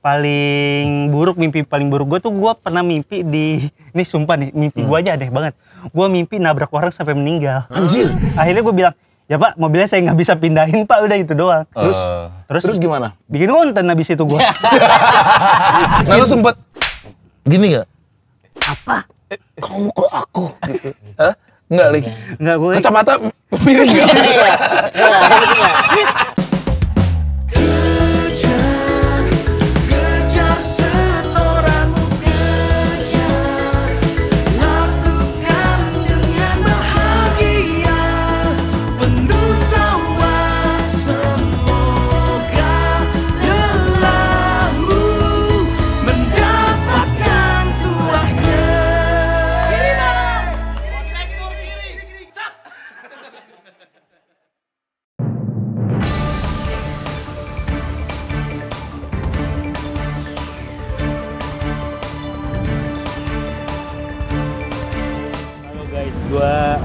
paling buruk mimpi paling buruk gue tuh gue pernah mimpi di ini sumpah nih mimpi hmm. gue aja deh banget gue mimpi nabrak orang sampai meninggal anjir akhirnya gue bilang ya pak mobilnya saya nggak bisa pindahin pak udah itu doang eh. terus uh. terus terus gimana bikin konten habis itu gue nah lu sempet gini nggak apa eh, kamu mukul aku gitu Hah? Enggak, Ling. Enggak, gue. Kacamata miring. Iya, iya. Iya,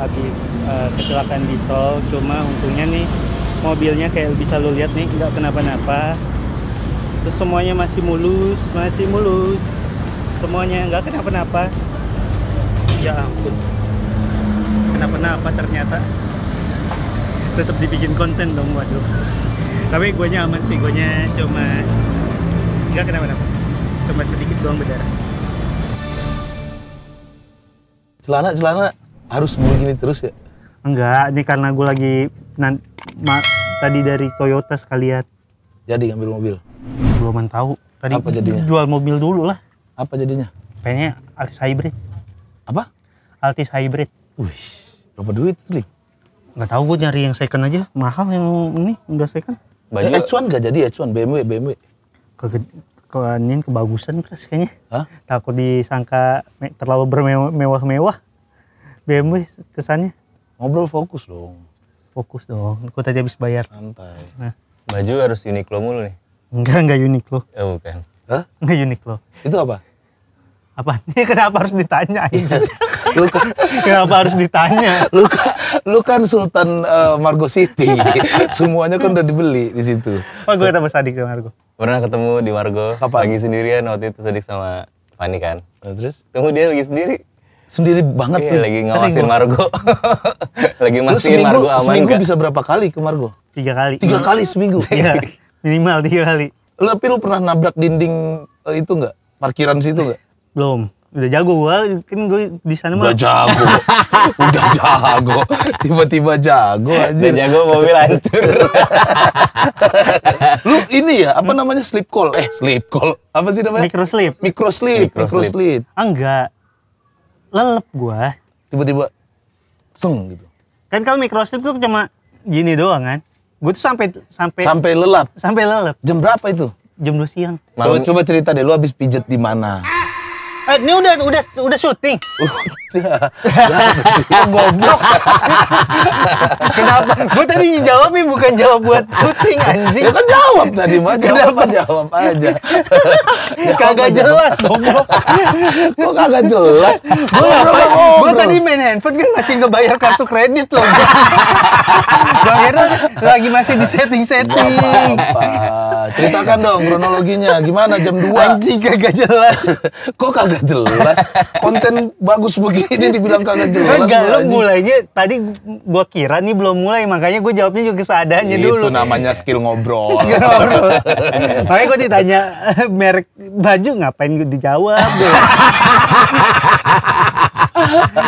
habis uh, kecelakaan di tol cuma untungnya nih mobilnya kayak bisa lo lihat nih nggak kenapa-napa terus semuanya masih mulus masih mulus semuanya nggak kenapa-napa ya ampun kenapa-napa ternyata tetap dibikin konten dong waduh tapi gue aman sih gue nya cuma nggak kenapa-napa cuma sedikit doang berdarah celana celana harus begini terus ya? Enggak, ini karena gue lagi nanti tadi dari Toyota sekalian. Ya. Jadi ngambil mobil? Belum tahu. Tadi Apa jadinya? Jual mobil dulu lah. Apa jadinya? Pengennya Altis Hybrid. Apa? Altis Hybrid. Wih, berapa duit sih? Enggak tahu tau gue nyari yang second aja. Mahal yang ini, enggak second. Baju... Eh, cuan eh, gak jadi ya, cuan BMW, BMW. Keged keanin kebagusan kayaknya. Hah? Takut disangka terlalu bermewah-mewah. BMW kesannya? Ngobrol fokus dong. Fokus dong. aku tadi habis bayar. Santai. Nah. Baju harus unik lo mulu nih. Enggak, enggak Uniqlo. Ya eh, bukan. Hah? Enggak unik lo. Itu apa? Apa? Ini kenapa harus ditanya? Iya. lu kan, kenapa harus ditanya? Lu kan, lu kan Sultan uh, Margo City. Semuanya kan udah dibeli di situ. Oh, gue ketemu Sadik sama Margo. Pernah ketemu di Margo. Kapan? Lagi sendirian waktu itu Sadik sama Fani kan. Nah, terus? Tunggu dia lagi sendiri sendiri banget iya, tuh. lagi ngawasin Margo. lagi masih Margo aman Seminggu bisa berapa kali ke Margo? Tiga kali. Tiga kali seminggu? Iya, minimal tiga kali. Lu, tapi lu pernah nabrak dinding eh, itu enggak? Parkiran situ enggak? Belum. Udah jago gua, kan gua di sana mah. Udah jago. Udah jago. Tiba-tiba jago aja. Udah jago mobil hancur. lu ini ya, apa namanya slip call? Eh, slip call. Apa sih namanya? Micro slip. Micro slip. Micro slip. enggak lelep gua tiba-tiba seng gitu kan kalau mikroslip tuh cuma gini doang kan gue tuh sampai sampai sampai lelap sampai lelap jam berapa itu jam dua siang coba, coba cerita deh lu habis pijet di mana eh, ini udah udah udah syuting uh goblok kenapa gue tadi ngejawab nih bukan jawab buat syuting anjing ya kan jawab tadi mah jawab jawab aja kagak jelas goblok kok kagak jelas gue ngapain gue tadi main handphone kan masih ngebayar kartu kredit loh gue kira lagi masih di setting setting ceritakan dong kronologinya gimana jam 2 anjing kagak jelas kok kagak jelas konten bagus begini ini dibilang kagak jelas. Enggak, lo mulainya tadi gue kira nih belum mulai, makanya gue jawabnya juga seadanya dulu. Itu namanya skill ngobrol. skill ngobrol. makanya gue ditanya eh, merek baju ngapain gue dijawab.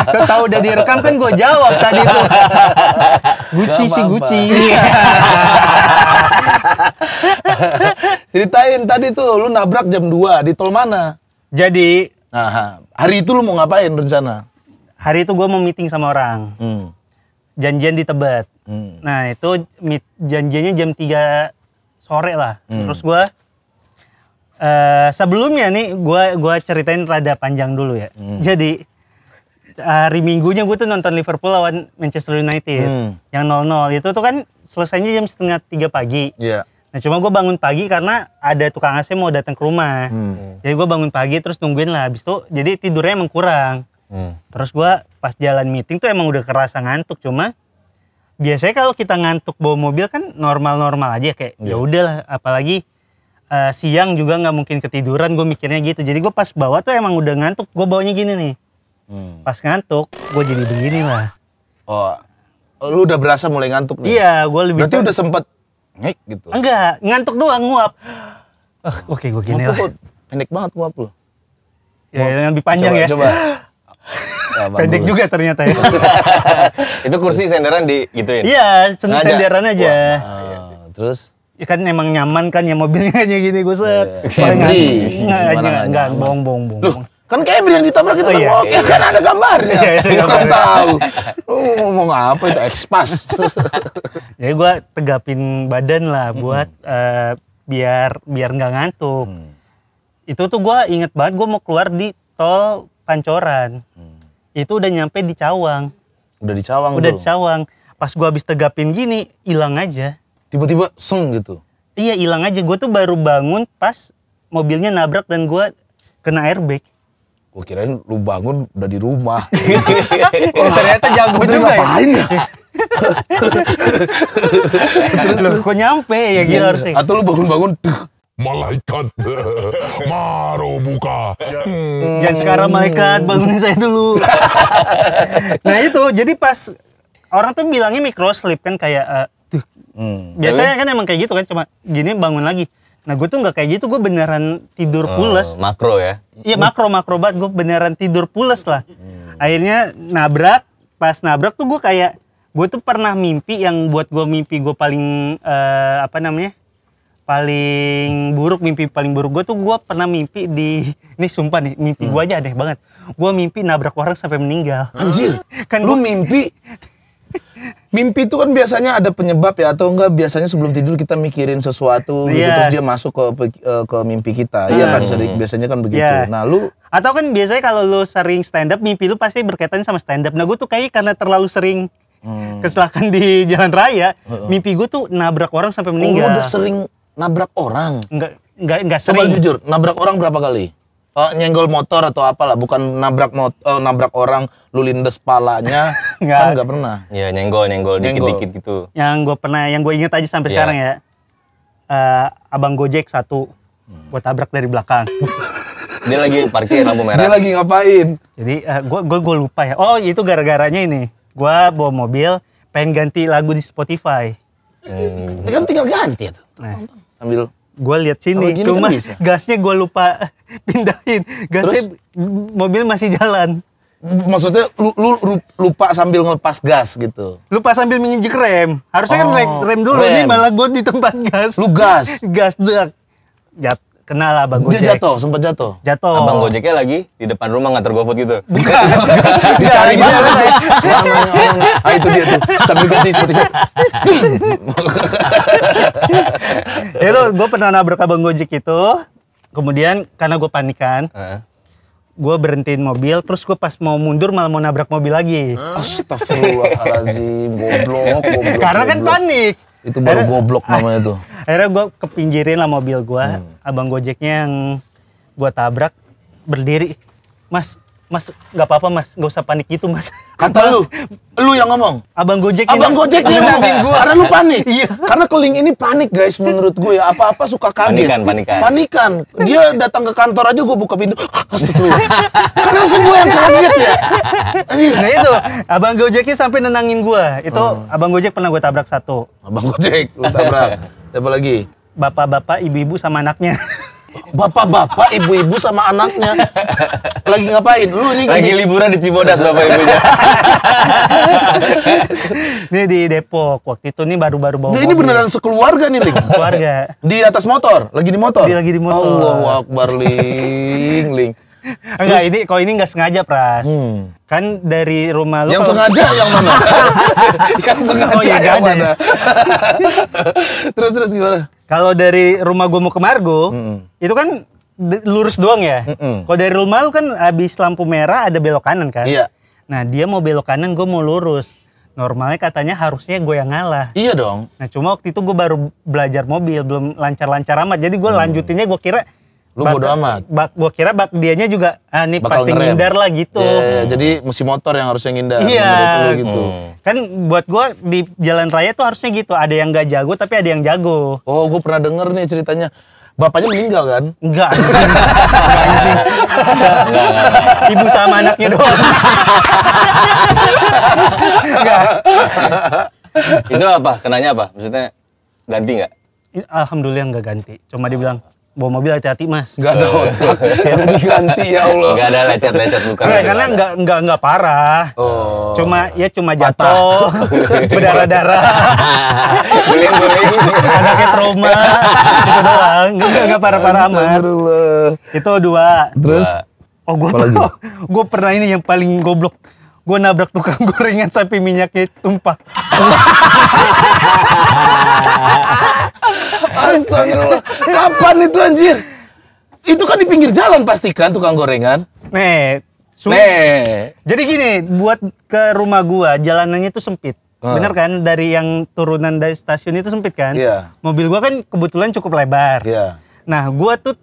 Tahu udah direkam kan gua jawab tadi tuh. Gucci sih Gucci. Ceritain tadi tuh lu nabrak jam 2 di tol mana? Jadi Aha. Hari itu lu mau ngapain rencana? hari itu gue mau meeting sama orang hmm. janjian di Tebet hmm. nah itu janjiannya jam 3 sore lah hmm. terus gue uh, sebelumnya nih gue gua ceritain rada panjang dulu ya hmm. jadi hari minggunya gue tuh nonton Liverpool lawan Manchester United hmm. yang 0-0 itu tuh kan selesainya jam setengah tiga pagi yeah. Nah cuma gue bangun pagi karena ada tukang AC mau datang ke rumah. Hmm. Jadi gue bangun pagi terus nungguin lah. Habis itu jadi tidurnya emang kurang. Hmm. Terus gue pas jalan meeting tuh emang udah kerasa ngantuk cuma biasanya kalau kita ngantuk bawa mobil kan normal-normal aja kayak yeah. ya udahlah apalagi uh, siang juga nggak mungkin ketiduran gue mikirnya gitu jadi gue pas bawa tuh emang udah ngantuk gue bawanya gini nih hmm. pas ngantuk gue jadi begini lah oh lu udah berasa mulai ngantuk nih iya gue lebih berarti udah sempet ngek gitu enggak ngantuk doang nguap oh, oke okay, gue gini lah pendek banget nguap lu ya, yang lebih panjang coba, ya coba Ah, Pendek juga ternyata ya. itu kursi senderan di gituin. Iya, senderan aja. Wah, iya ah, Terus ya kan emang nyaman kan ya mobilnya hanya gini gue set. Camry. Enggak, bohong bohong bohong. Loh, kan Camry yang ditabrak itu oh, kan iya. iya. kan ada gambarnya. Iya, iya, gambar. tahu. Oh, ngomong apa itu ekspas. Jadi ya, gue tegapin badan lah buat mm -hmm. uh, biar biar nggak ngantuk. Hmm. Itu tuh gue inget banget gue mau keluar di tol Pancoran. Hmm. Itu udah nyampe di Cawang. Udah di Cawang. Udah di Cawang. Pas gua habis tegapin gini, hilang aja. Tiba-tiba seng gitu. Iya, hilang aja. Gua tuh baru bangun pas mobilnya nabrak dan gua kena airbag gue kirain lu bangun udah di rumah oh, ternyata jago juga ya? ngapain ya terus, terus kok nyampe ya gila iya, iya. harusnya atau lu bangun-bangun malaikat maro buka ya. hmm. jangan sekarang malaikat bangunin saya dulu nah itu jadi pas orang tuh bilangnya micro sleep kan kayak eh, uh, tuh hmm. biasanya kan emang kayak gitu kan cuma gini bangun lagi nah gue tuh nggak kayak gitu gue beneran tidur oh, pules makro ya iya makro makro banget gue beneran tidur pules lah hmm. akhirnya nabrak pas nabrak tuh gue kayak gue tuh pernah mimpi yang buat gue mimpi gue paling uh, apa namanya paling buruk mimpi paling buruk gue tuh gue pernah mimpi di ini sumpah nih mimpi hmm. gue aja deh banget gue mimpi nabrak orang sampai meninggal anjir kan lu gua, mimpi mimpi itu kan biasanya ada penyebab ya atau enggak biasanya sebelum tidur kita mikirin sesuatu yeah. gitu iya. terus dia masuk ke e, ke mimpi kita iya kan, hmm. kan sering biasanya kan begitu yeah. nah lu atau kan biasanya kalau lu sering stand up mimpi lu pasti berkaitan sama stand up nah gue tuh kayak karena terlalu sering hmm. kecelakaan di jalan raya, mimpi gue tuh nabrak orang sampai oh, meninggal. Oh, udah sering Nabrak orang? Enggak, enggak, enggak sering. Coba jujur, nabrak orang berapa kali? Uh, nyenggol motor atau apalah, bukan nabrak motor, uh, eh, nabrak orang, lu lindes palanya, enggak. kan enggak pernah. Iya, nyenggol, nyenggol, dikit-dikit gitu. Yang gue pernah, yang gue inget aja sampai yeah. sekarang ya, uh, abang Gojek satu, hmm. gue tabrak dari belakang. Dia lagi parkir lampu merah. Dia lagi ngapain? Jadi uh, gue gua, gua lupa ya. Oh itu gara-garanya ini. Gue bawa mobil pengen ganti lagu di Spotify. Hmm. Kan tinggal ganti ya tuh Nah, sambil gue lihat sini kan cuma kan gasnya gue lupa pindahin gasnya Terus, mobil masih jalan maksudnya lu, lu lupa sambil ngelepas gas gitu lupa sambil menginjek rem harusnya kan oh, kan rem, rem dulu rem. ini malah gue di tempat gas lu gas gas dek jat kenal lah abang Gojek. Dia jatuh, sempat jatuh. Jatuh. Abang Gojeknya lagi di depan rumah nganter GoFood gitu. Bukan. Dicari dia. Ah itu dia tuh. Sambil ganti seperti itu. itu gue pernah nabrak abang Gojek itu. Kemudian karena gue panikan. Uh gue berhentiin mobil, terus gue pas mau mundur malah mau nabrak mobil lagi. Astagfirullahaladzim, goblok, goblok. Karena kan panik. Itu baru akhirnya, goblok namanya tuh. Akhirnya gue kepinggirin lah mobil gue. Hmm. Abang Gojeknya yang gue tabrak berdiri. Mas, Mas, gak apa-apa mas, gak usah panik gitu mas. Kata lu, lu yang ngomong. Abang Gojek. Abang Gojek yang ngomongin gue. Karena lu panik. Iya. Karena keling ini panik guys menurut gue ya. Apa-apa suka kaget. Panikan, panikan. Panikan. Dia datang ke kantor aja gue buka pintu. Ah, astagfirullah. Karena langsung gue yang kaget ya. Nah itu, Abang Gojeknya sampai nenangin gue. Itu hmm. Abang Gojek pernah gue tabrak satu. Abang Gojek, lu tabrak. Siapa lagi? Bapak-bapak, ibu-ibu sama anaknya. Bapak-bapak, ibu-ibu sama anaknya. Lagi ngapain? Lu ini kan lagi liburan di Cibodas bapak ibunya. ini di Depok waktu itu nih baru-baru bawa. Nah, ini beneran sekeluarga nih, Ling. keluarga. Di atas motor, lagi di motor. Di, lagi di motor. Allah Akbar, Ling, Ling. Enggak, ini kalau ini nggak sengaja, Pras. Hmm. Kan dari rumah lu Yang kalo... sengaja yang mana? yang sengaja oh, iya, yang mana? terus terus gimana? Kalau dari rumah gue mau ke Margo, mm -mm. itu kan lurus doang ya. Mm -mm. Kalau dari rumah lu kan habis lampu merah ada belok kanan kan? Iya. Nah dia mau belok kanan, gue mau lurus. Normalnya katanya harusnya gue yang ngalah. Iya dong. Nah cuma waktu itu gue baru belajar mobil, belum lancar-lancar amat. Jadi gue mm. lanjutinnya gue kira Lu bak, bodo amat. Bak, gua kira bak dianya juga ah nih pasti ngerem. ngindar lah gitu. yeah, yeah, yeah. jadi mesti motor yang harusnya ngindar iya. lu gitu. Hmm. Kan buat gua di jalan raya tuh harusnya gitu, ada yang gak jago tapi ada yang jago. Oh, gua pernah denger nih ceritanya. Bapaknya meninggal kan? Enggak. Ibu sama anaknya doang. Enggak. Itu apa? Kenanya apa? Maksudnya ganti nggak? Alhamdulillah nggak ganti. Cuma dibilang bawa mobil hati-hati mas. Gak ada eh. otak, gak diganti ya Allah. Gak ada lecet-lecet luka, Gak, gitu, karena nggak nggak nggak parah. Oh. Cuma ya cuma jatuh, berdarah-darah. Guling-guling. kayak trauma, itu doang. Nggak nggak parah-parah amat. Itu dua. Terus? Oh gue gue pernah ini yang paling goblok gue nabrak tukang gorengan sampai minyaknya tumpah. Astagfirullah. Kapan itu anjir? Itu kan di pinggir jalan pastikan tukang gorengan. Nih. Nih. Jadi gini, buat ke rumah gua jalanannya itu sempit. Hmm. Bener kan dari yang turunan dari stasiun itu sempit kan? Iya. Yeah. Mobil gua kan kebetulan cukup lebar. Iya. Yeah. Nah, gua tuh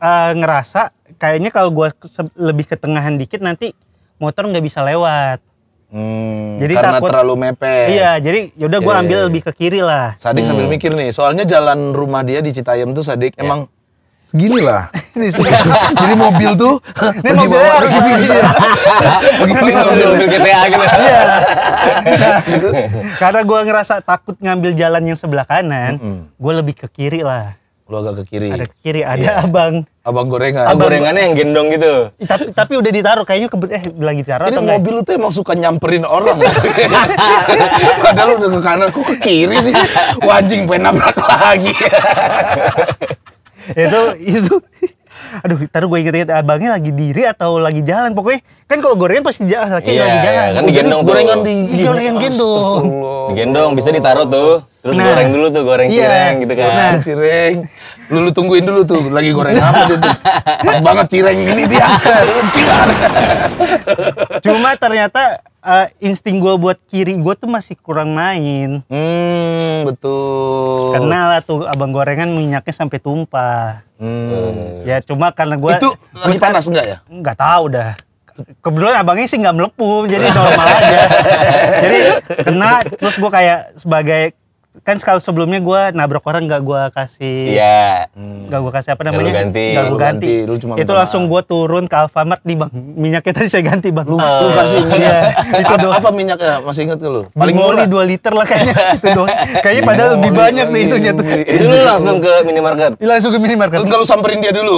uh, ngerasa kayaknya kalau gua lebih ke tengahan dikit nanti motor nggak bisa lewat. Hmm, jadi karena takut, terlalu mepet. Iya, jadi yaudah gue yeah. ambil iya, iya. lebih ke kiri lah. Sadik hmm. sambil mikir nih, soalnya jalan rumah dia di Citayam tuh Sadik yeah. emang segini lah. jadi mobil tuh ini pergi mobil bawa ya? pergi iya. pergi mobil mobil GTA gitu. gitu. Iya. Gitu. Karena gue ngerasa takut ngambil jalan yang sebelah kanan, mm -hmm. gue lebih ke kiri lah. Lu agak ke kiri. Ada ke kiri ada iya. abang. Abang gorengan. Abang gorengannya yang gendong gitu. tapi tapi udah ditaruh kayaknya ke, eh lagi ditaruh Ini mobil lu tuh emang suka nyamperin orang. Padahal udah ke kanan, kok ke kiri nih. wanjing pengen nabrak lagi. itu itu aduh taruh gue inget-inget abangnya lagi diri atau lagi jalan pokoknya kan kalau gorengan pasti jalan lagi, yeah, lagi jalan kan digendong gorengan di, di, di gorengan gendong digendong bisa ditaruh tuh Terus nah, goreng dulu tuh, goreng iya, cireng gitu kan. Nah, cireng. Lu, lu tungguin dulu tuh, lagi goreng apa dia tuh. Pas banget cireng ini dia. Cuma ternyata uh, insting gue buat kiri gue tuh masih kurang main. Hmm, betul. Kenal lah tuh abang gorengan minyaknya sampai tumpah. Hmm. Ya cuma karena gue itu gua panas enggak ya? Enggak tahu dah. Kebetulan abangnya sih nggak melepuh, jadi normal aja. jadi kena, terus gue kayak sebagai kan kalau sebelumnya gue nabrak orang gak gue kasih iya hmm. gak gue kasih apa namanya gak ganti gue ganti, ganti. Lu cuma itu langsung gue turun ke Alfamart di bang minyaknya tadi saya ganti bang lu, uh, lu kasih minyak itu doang. apa minyaknya masih inget lu paling murah dua liter lah kayaknya itu doang kayaknya padahal lebih banyak nih itu tuh itu lu langsung ke minimarket iya, langsung ke minimarket enggak lu samperin dia dulu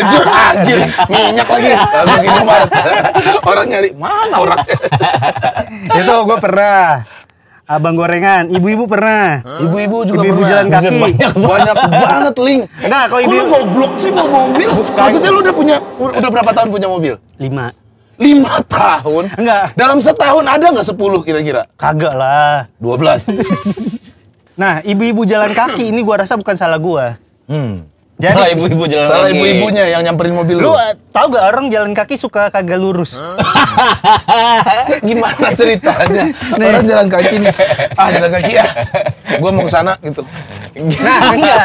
jujur anjir minyak lagi langsung ke minimarket orang nyari mana orang itu gue pernah abang gorengan, ibu-ibu pernah. Ibu-ibu juga ibu -ibu pernah. jalan kaki. banyak, banyak banget link. Nah, kalau ibu. mau blok sih mau mobil? Maksudnya lu udah punya udah berapa tahun punya mobil? Lima. Lima tahun? Enggak. Dalam setahun ada nggak sepuluh kira-kira? Kagak lah. Dua belas. nah, ibu-ibu jalan kaki ini gua rasa bukan salah gua. Hmm. Jadi, salah ibu-ibu jalan Salah lagi. ibu-ibunya yang nyamperin mobil lu. Lu eh, tahu gak orang jalan kaki suka kagak lurus? Gimana ceritanya? Nih. Orang jalan kaki nih. Ah, jalan kaki ya. Gua mau ke sana gitu. Nah, enggak.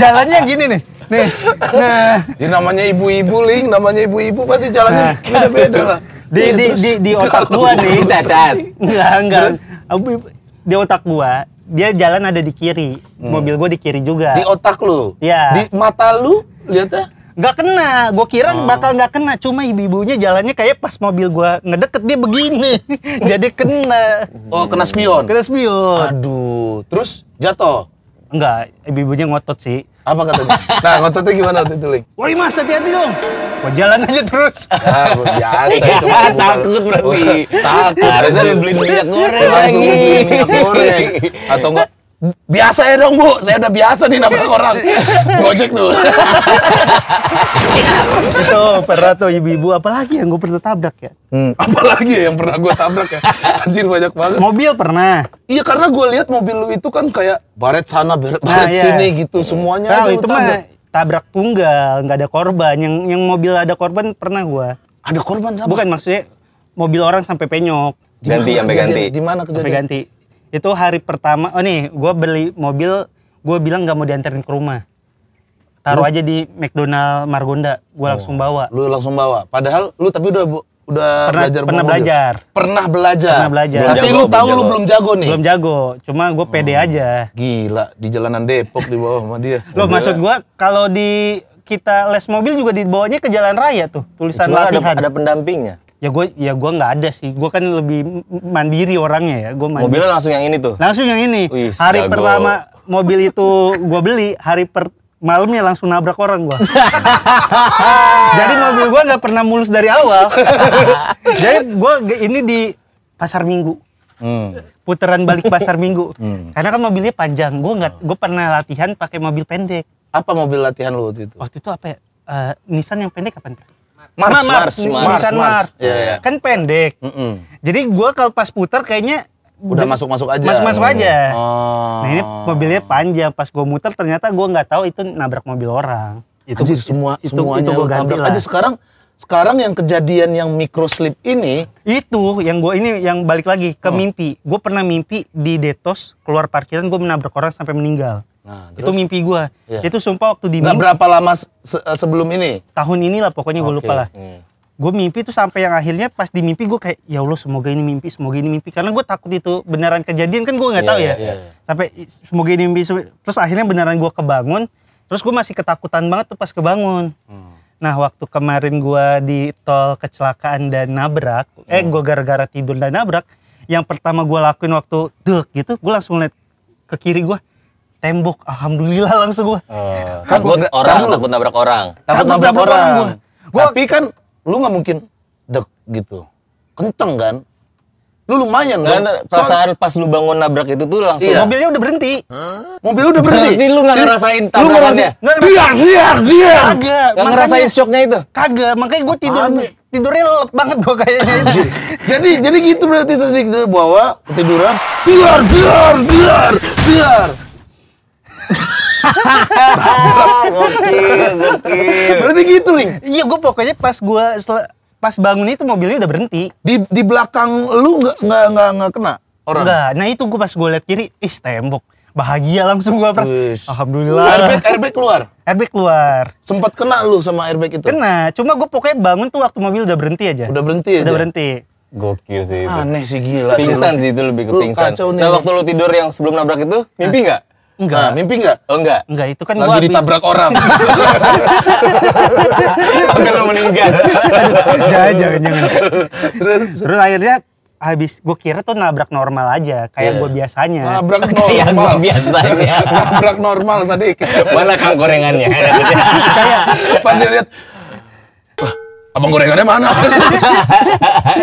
Jalannya gini nih. Nih. Nah, ini ya, namanya ibu-ibu, Ling. Namanya ibu-ibu pasti jalannya beda nah. beda-beda lah. Di, di, di, di otak gua nih. Cacat. Enggak, enggak. Di otak gua, dia jalan ada di kiri. Hmm. Mobil gue di kiri juga. Di otak lu? Iya. Di mata lu lihatnya? Gak kena, gue kira oh. bakal gak kena. Cuma ibu-ibunya jalannya kayak pas mobil gue ngedeket dia begini. Jadi kena. Oh kena spion? Kena spion. Aduh, terus jatuh? Enggak, ibu-ibunya ngotot sih. Apa katanya? nah, ngototnya gimana waktu itu, Ling? Woi, Mas, hati-hati dong. Mau jalan aja terus? Ah, biasa iya, itu. Bukan, takut berarti. Takut. Harusnya beli minyak goreng lagi. Langsung beli minyak goreng. Atau enggak Biasa ya dong bu, saya udah biasa nih nabrak orang. Gojek tuh. itu pernah tuh ibu-ibu, apalagi yang gue pernah tabrak ya? Hmm. Apalagi ya yang pernah gue tabrak ya? Anjir banyak banget. Mobil pernah. Iya karena gue lihat mobil lu itu kan kayak baret sana, baret, nah, iya. sini gitu, semuanya. Nah, itu mah tabrak tunggal, nggak ada korban. Yang yang mobil ada korban pernah gue. Ada korban sama? Bukan maksudnya mobil orang sampai penyok. ganti sampai ganti. Di mana kejadian? Sampai ganti itu hari pertama oh nih gue beli mobil gue bilang gak mau dianterin ke rumah taruh aja di McDonald Margonda gue oh. langsung bawa lu langsung bawa padahal lu tapi udah udah pernah, ya? belajar pernah belajar pernah belajar pernah belajar belum tapi jago, lu tahu jago. lu belum jago nih belum jago cuma gue oh, pede aja gila di jalanan Depok di bawah sama dia lo maksud gue kalau di kita les mobil juga dibawanya ke jalan raya tuh tulisan Cuma latihan. ada, ada pendampingnya ya gue ya gue nggak ada sih gue kan lebih mandiri orangnya ya gue mobilnya langsung yang ini tuh langsung yang ini hari jago. pertama mobil itu gue beli hari per malamnya langsung nabrak orang gue Jadi mobil gue nggak pernah mulus dari awal. Jadi gue ini di pasar Minggu. Hmm. putaran balik pasar Minggu. Hmm. Karena kan mobilnya panjang. gue nggak gue pernah latihan pakai mobil pendek. Apa mobil latihan lu waktu itu? Waktu itu apa ya? Uh, Nissan yang pendek kapan? Mars, Mars, Mars, Mars, Mars, Mars. Yeah, yeah. kan pendek. Mm -mm. Jadi gue kalau pas putar kayaknya udah masuk masuk aja masuk masuk oh. aja oh. nah ini mobilnya panjang pas gue muter ternyata gue nggak tahu itu nabrak mobil orang itu Anjir, semua itu, semuanya itu gue nabrak. lah. aja sekarang sekarang yang kejadian yang micro slip ini itu yang gue ini yang balik lagi ke hmm. mimpi gue pernah mimpi di Detos keluar parkiran gue menabrak orang sampai meninggal Nah, itu mimpi gue. Yeah. Itu sumpah waktu di Nah, berapa lama se sebelum ini? Tahun inilah pokoknya gue okay. lupa lah. Yeah. Hmm. Gue mimpi tuh sampai yang akhirnya pas di mimpi gue kayak ya Allah semoga ini mimpi, semoga ini mimpi karena gue takut itu beneran kejadian kan gue nggak yeah, tahu ya. Yeah, yeah. Sampai semoga ini mimpi terus akhirnya beneran gue kebangun. Terus gue masih ketakutan banget tuh pas kebangun. Hmm. Nah waktu kemarin gue di tol kecelakaan dan nabrak, eh, hmm. eh gue gara-gara tidur dan nabrak, yang pertama gue lakuin waktu dek gitu, gue langsung liat ke kiri gue, tembok alhamdulillah langsung gue uh, oh. takut gua, orang kan takut nabrak orang takut, takut nabrak, nabrak orang, orang gua. Gua, tapi kan lu nggak mungkin dek gitu kenceng kan lu lumayan kan perasaan pas lu bangun nabrak itu tuh langsung iya. mobilnya udah berhenti huh? mobil udah berhenti Berarti lu nggak ngerasain tabrakannya dia dia dia kagak nggak ngerasain shocknya itu kagak makanya gue tidur Aneh. tidurnya lelep banget gue kayaknya jadi jadi gitu berarti sedikit bahwa tiduran biar biar biar biar gokil, gokil. Berarti gitu, Ling. Iya, gue pokoknya pas gue pas bangun itu mobilnya udah berhenti. Di di belakang lu nggak nggak nggak nggak kena orang. Enggak. Nah, itu gue pas gue liat kiri, is tembok. Bahagia langsung gue pras. Alhamdulillah. Airbag airbag keluar. Airbag keluar. Sempat kena lu sama airbag itu. Kena. Cuma gue pokoknya bangun tuh waktu mobil udah berhenti aja. Udah berhenti aja. Udah berhenti. Gokil sih itu. Aneh sih gila. Pingsan sih itu lebih ke pingsan. Nah, waktu lu tidur yang sebelum nabrak itu mimpi nggak? Enggak. Nah, mimpi enggak? Oh, enggak. Enggak, itu kan Lagi gua ditabrak habis... orang. Sampai lu meninggal. jangan, jangan, jangan. Terus? Terus akhirnya habis gue kira tuh nabrak normal aja kayak yeah. gue biasanya nabrak normal kayak biasanya nabrak normal sadik mana kang gorengannya kayak pasti lihat Abang gorengannya mana?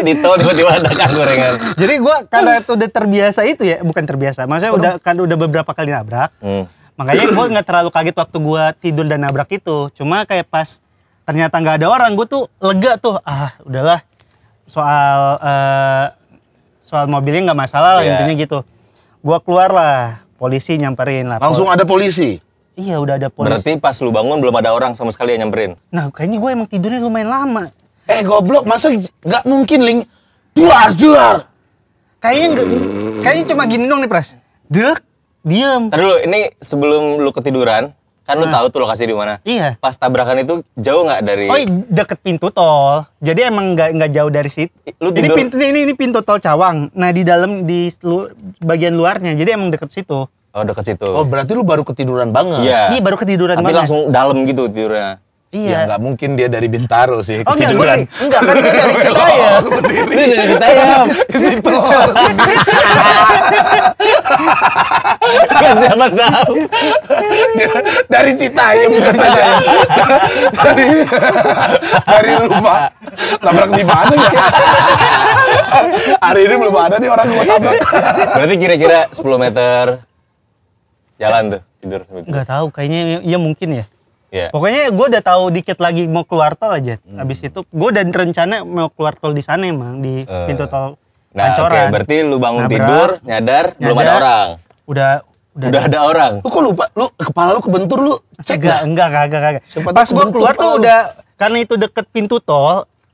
Dito di mana kang gorengan? Jadi gue karena itu udah terbiasa itu ya, bukan terbiasa. Maksudnya udah kan udah beberapa kali nabrak. Hmm. Makanya gue nggak terlalu kaget waktu gue tidur dan nabrak itu. Cuma kayak pas ternyata nggak ada orang, gue tuh lega tuh. Ah, udahlah soal uh, soal mobilnya nggak masalah yeah. Iya. intinya gitu. Gue keluar lah, polisi nyamperin lah. Langsung ada polisi? Iya udah ada polisi. Berarti pas lu bangun belum ada orang sama sekali yang nyamperin. Nah kayaknya gue emang tidurnya lumayan lama. Eh goblok masa nggak mungkin link duar duar. Kayaknya nggak, kayaknya cuma gini dong nih pras. Dek, diam. Tadi lu ini sebelum lu ketiduran kan lu nah. tahu tuh lokasi di mana. Iya. Pas tabrakan itu jauh nggak dari? Oh deket pintu tol. Jadi emang nggak nggak jauh dari situ. Jadi Ini pintu ini, ini pintu tol Cawang. Nah di dalam di bagian luarnya. Jadi emang deket situ. Oh deket situ. Oh berarti lu baru ketiduran banget. Iya. Ini iya, baru ketiduran Tapi banget. langsung dalam gitu tidurnya. Iya. Ya gak mungkin dia dari Bintaro sih oh, ketiduran. Enggak, enggak kan dia dari Citayam. sendiri. Ini dari Citayam. Di situ. Gak siapa tahu. dari bukan katanya. Dari dari rumah. Nabrak di mana ya? Hari ini belum ada nih orang gua nabrak. Berarti kira-kira 10 meter Jalan tuh tidur sambil nggak tahu, kayaknya ya, ya mungkin ya. Yeah. Pokoknya gue udah tahu dikit lagi mau keluar tol aja. Hmm. Abis itu gue udah rencana mau keluar tol di sana emang di uh. pintu tol Nah, oke, okay, berarti lu bangun nah, tidur, nyadar, nyadar, belum ada orang. Udah udah, udah ada orang. Lu kok lupa? Lu kepala lu kebentur lu. Cek enggak, enggak, enggak, enggak. Pas gue keluar tuh udah karena itu deket pintu tol,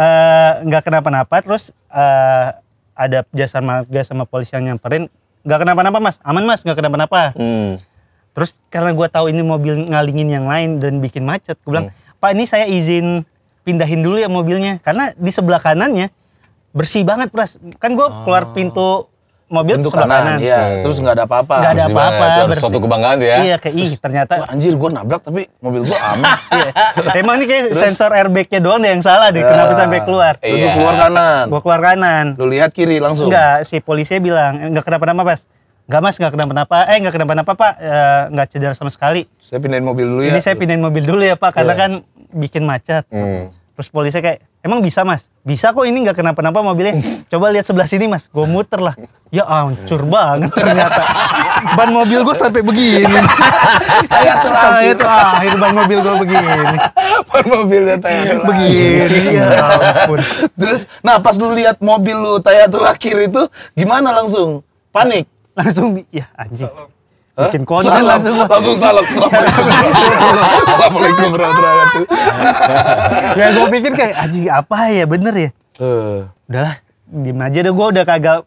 Eh, nggak uh, kenapa-napa terus uh, ada jasa marga sama polisi yang nyamperin nggak kenapa-napa mas aman mas nggak kenapa-napa hmm. terus karena gue tahu ini mobil ngalingin yang lain dan bikin macet gue bilang hmm. pak ini saya izin pindahin dulu ya mobilnya karena di sebelah kanannya bersih banget pras kan gue oh. keluar pintu mobil Bentuk kanan. kanan. Iya, hmm. terus nggak ada apa-apa. Nggak ada apa-apa. harus suatu kebanggaan ya. Iya, kayak ih ternyata. Wah, anjir gue nabrak tapi mobil gue aman. iya. Emang nih kayak terus, sensor airbagnya doang yang salah deh. Ya. Kenapa iya. sampai keluar? Terus iya. keluar kanan. Gue keluar kanan. Lu lihat kiri langsung. Enggak, si polisi bilang nggak kenapa-napa pas. Enggak mas, enggak kenapa-napa. Eh, enggak kenapa-napa pak. Enggak eh, gak cedera sama sekali. Saya pindahin mobil dulu ya. Ini saya pindahin mobil dulu ya pak. Karena yeah. kan bikin macet. Mm. Terus polisi kayak, Emang bisa mas? Bisa kok ini nggak kenapa-napa mobilnya. Coba lihat sebelah sini mas, gue muter lah. Ya ancur banget ternyata. Ban mobil gue sampai begini. Ayat ah, itu akhir ban mobil gue begini. Ban mobil udah tayar Begini, iya. ya ampun. Terus, nah pas lu lihat mobil lu tayar tuh akhir itu, gimana langsung? Panik? Langsung, ya anjing bikin konten salam, langsung langsung salam assalamualaikum warahmatullahi ya, wabarakatuh ya gue pikir kayak aji apa ya bener ya uh. udahlah diem aja deh gue udah kagak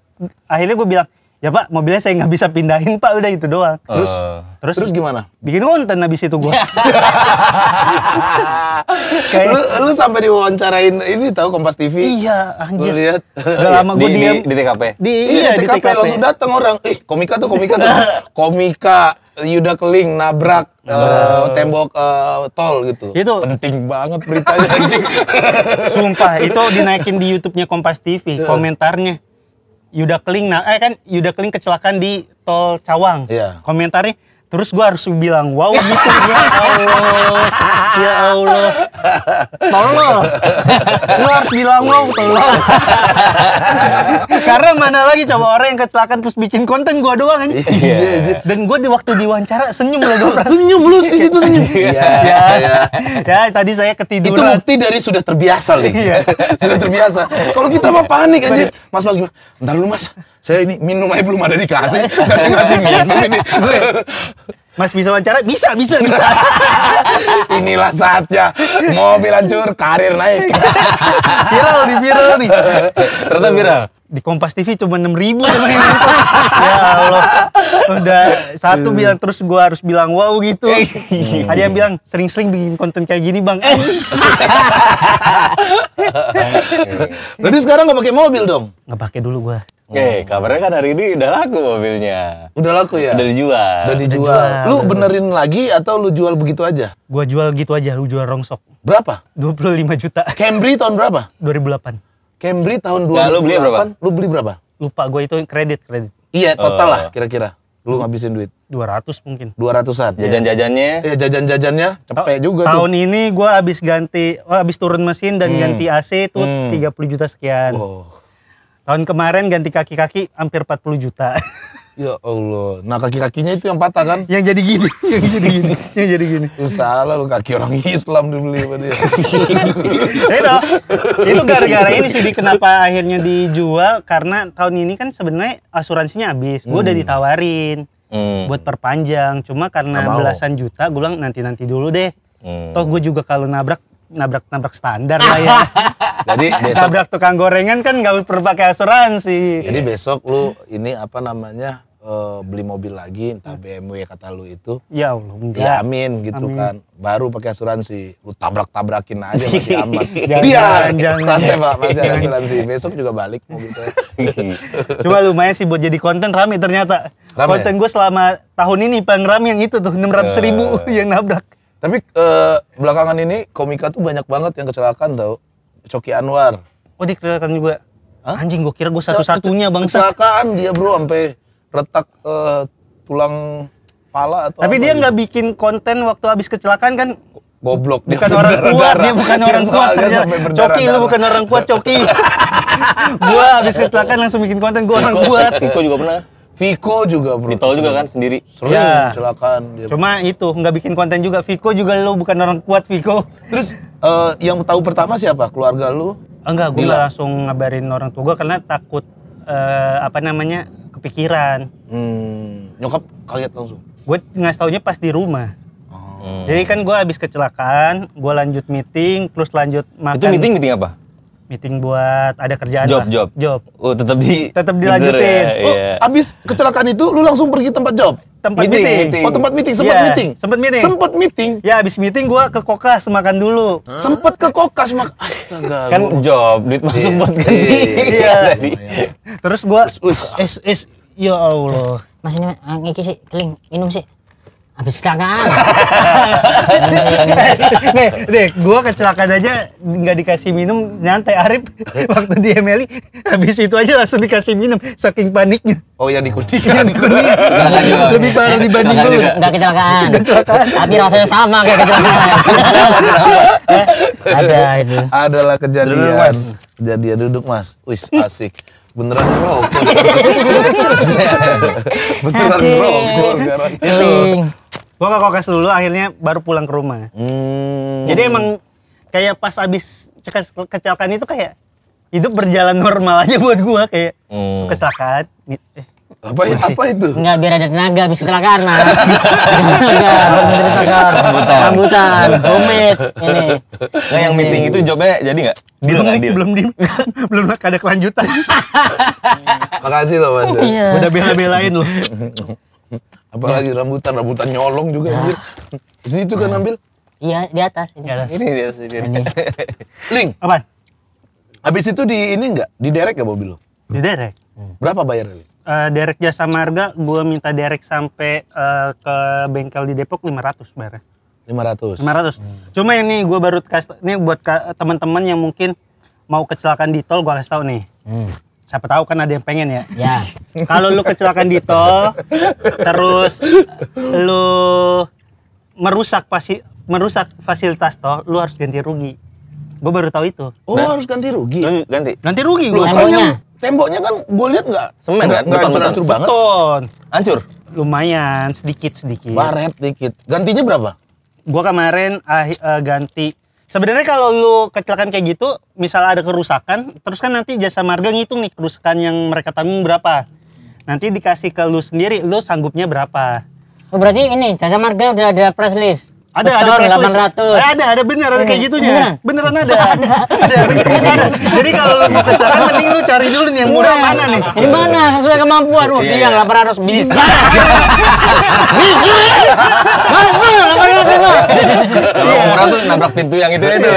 akhirnya gue bilang ya pak mobilnya saya nggak bisa pindahin pak udah itu doang eh. terus uh, terus terus gimana bikin konten habis itu gua kayak lu, lu sampai diwawancarain ini tahu Kompas TV iya anjir gua lihat udah lama gua di, diem di, di TKP di, iya, iya di TKP, TKP langsung datang orang ih komika tuh komika tuh komika Yuda Keling nabrak uh, tembok uh, tol gitu. Itu penting banget beritanya Sumpah, itu dinaikin di YouTube-nya Kompas TV, iya. komentarnya Yuda Keling nah eh kan Yuda Keling kecelakaan di tol Cawang. Yeah. Komentarnya Terus gue harus bilang wow gitu ya, ya Allah, ya Allah, tolong, gue harus bilang wow tolong. Karena mana lagi coba orang yang kecelakaan terus bikin konten gue doang kan? Yeah. Dan gue di waktu diwawancara senyum lah gue. senyum lu di situ senyum. Iya. ya, iya, ya, tadi saya ketiduran. Itu bukti dari sudah terbiasa nih. Iya. sudah terbiasa. Kalau kita mah panik aja, mas mas gue, Ntar lu mas, saya ini minum aja belum ada dikasih ngasih minum ini Mas bisa wawancara? Bisa, bisa, bisa. Inilah saatnya mobil hancur, karir naik. viral nih, viral nih. Ternyata viral di Kompas TV cuma enam ribu ya Allah udah satu iya. bilang terus gue harus bilang wow gitu iya. ada yang bilang sering-sering bikin konten kayak gini bang eh berarti sekarang nggak pakai mobil dong nggak pakai dulu gue Oke, okay, kabarnya kan hari ini udah laku mobilnya. Udah laku ya? Udah dijual. Udah dijual. Udah jual, Lu udah benerin lagi atau lu jual begitu aja? Gua jual gitu aja, lu jual rongsok. Berapa? 25 juta. Camry tahun berapa? 2008. Cambridge tahun 2008. Ya, nah, lu beli berapa? Lu beli berapa? Lupa gue itu kredit, kredit. Iya, oh. total uh. lah kira-kira. Lu ngabisin duit Dua ratus mungkin. dua ratusan. Jajan-jajannya? Iya, iya jajan-jajannya cepet Ta juga Tahun tuh. ini gua habis ganti oh, habis turun mesin dan hmm. ganti AC itu hmm. tiga puluh juta sekian. Wow. Tahun kemarin ganti kaki-kaki hampir 40 juta. Ya Allah. Nah kaki-kakinya itu yang patah kan? Yang jadi gini, yang jadi gini, yang jadi gini. Usaha salah lu kaki orang Islam dibeli berarti. dia. itu, itu gara-gara ini sih kenapa akhirnya dijual karena tahun ini kan sebenarnya asuransinya habis. Gue udah hmm. ditawarin hmm. buat perpanjang, cuma karena belasan juta, gue bilang nanti-nanti dulu deh. Hmm. Toh gue juga kalau nabrak nabrak-nabrak standar lah ya. Jadi besok nabrak tukang gorengan kan nggak perlu pakai asuransi. Jadi besok lu ini apa namanya uh, beli mobil lagi entah BMW kata lu itu. Ya Allah, enggak. Ya amin gitu amin. kan. Baru pakai asuransi. Lu tabrak-tabrakin aja masih aman. jangan, Dia jangan, santai Pak, masih ada asuransi. Besok juga balik mobil saya. Cuma lumayan sih buat jadi konten rame ternyata. Rame. Konten gue selama tahun ini pengen rame yang itu tuh 600 ribu uh, yang nabrak. Tapi uh, belakangan ini komika tuh banyak banget yang kecelakaan tau. Coki Anwar. Oh dia kecelakaan juga? Hah? Anjing gue kira gue satu-satunya bang. Kecelakaan dia bro sampai retak uh, tulang pala atau Tapi dia gitu. nggak bikin konten waktu habis kecelakaan kan? Goblok bukan dia. Bukan orang kuat, dia bukan orang kuat. Coki lu bukan orang kuat, Coki. gua habis kecelakaan langsung bikin konten, gua orang iya, kuat. Gue juga pernah Viko juga bro. tol juga kan sendiri. Sering ya. celakaan dia. Cuma itu nggak bikin konten juga. Viko juga lu bukan orang kuat Viko. Terus uh, yang tahu pertama siapa? Keluarga lu? Enggak, gue langsung ngabarin orang tua gue karena takut uh, apa namanya kepikiran. Hmm, nyokap kaget langsung. Gue nggak taunya pas di rumah. Hmm. Jadi kan gue habis kecelakaan, gue lanjut meeting, terus lanjut makan. Itu meeting meeting apa? meeting buat ada kerjaan job lah. job job oh tetap di tetap ya? dilanjutin ya, oh, yeah. abis kecelakaan itu lu langsung pergi tempat job tempat meeting, meeting. meeting. oh tempat meeting sempat yeah. meeting sempat meeting sempat meeting ya abis meeting gua ke kokas makan dulu huh? sempat ke kokas mak astaga kan gua. job duit masuk yeah. buat ganti iya, iya. terus gua es es ya Allah masih ngiki sih keling minum sih habis kecelakaan. nih, nih, gua kecelakaan aja nggak dikasih minum nyantai Arif waktu di Emily habis itu aja langsung dikasih minum saking paniknya. Oh yang dikunci, yang Lebih parah dibanding lu. Enggak kecelakaan. kecelakaan. Tapi rasanya sama kayak kecelakaan. Ada itu. Adalah kejadian. Duduk, mas. Kejadian duduk, Mas. Wis, asik beneran rokok beneran rokok sekarang gue ke kokes dulu akhirnya baru pulang ke rumah hmm. jadi emang kayak pas abis kecelakaan itu kayak hidup berjalan normal aja buat gue kayak hmm. kecelakaan eh, apa, itu, apa itu? Enggak, biar ada tenaga habis kecelakaan, Mas. Enggak, kecelakaan. Rambutan. Rambutan, gomit ini. Enggak yang meeting itu jobnya jadi enggak? belum enggak deal? Belum belum, belum ada kelanjutan. Makasih loh, Mas. Iya. Udah bela-belain loh. Apalagi ya. rambutan, rambutan nyolong juga nah. anjir. Di situ kan nah. ambil? Iya, di atas ini. Di atas. Ini di atas, di atas. Ling. apa? Habis itu di ini enggak? Di derek ya mobil lo? Di derek. Hmm. Berapa bayar? ini? Uh, eh, derek jasa marga gua minta derek sampai uh, ke bengkel di Depok 500 bayarnya. 500. 500. Hmm. Cuma ini gua baru kasih ini buat teman-teman yang mungkin mau kecelakaan di tol gua kasih tahu nih. Hmm siapa tahu kan ada yang pengen ya. Ya. Kalau lu kecelakaan di tol terus lu merusak pasti merusak fasilitas tol, lu harus ganti rugi. Gue baru tahu itu. Oh, nah, harus ganti rugi. Ganti. Ganti rugi gue. Temboknya, temboknya kan gue lihat nggak semen kan? Nggak hancur, hancur banget. Beton. Hancur. Lumayan, sedikit-sedikit. Baret sedikit. Gantinya berapa? Gue kemarin uh, ganti Sebenarnya kalau lu kecelakaan kayak gitu, misal ada kerusakan, terus kan nanti jasa marga ngitung nih kerusakan yang mereka tanggung berapa. Nanti dikasih ke lu sendiri, lu sanggupnya berapa. Oh, berarti ini jasa marga udah ada press list. Ada Betul, ada price list. Eh, ada ada bener ada kayak gitunya. Beneran, Beneran ada. ada. ada. Beneran ada. Jadi kalau lu mau kesana mending lu cari dulu nih yang murah iya. mana nih. Di mana sesuai kemampuan. iya nggak yang 800 bisa. Kalau iya. murah tuh nabrak pintu yang itu itu.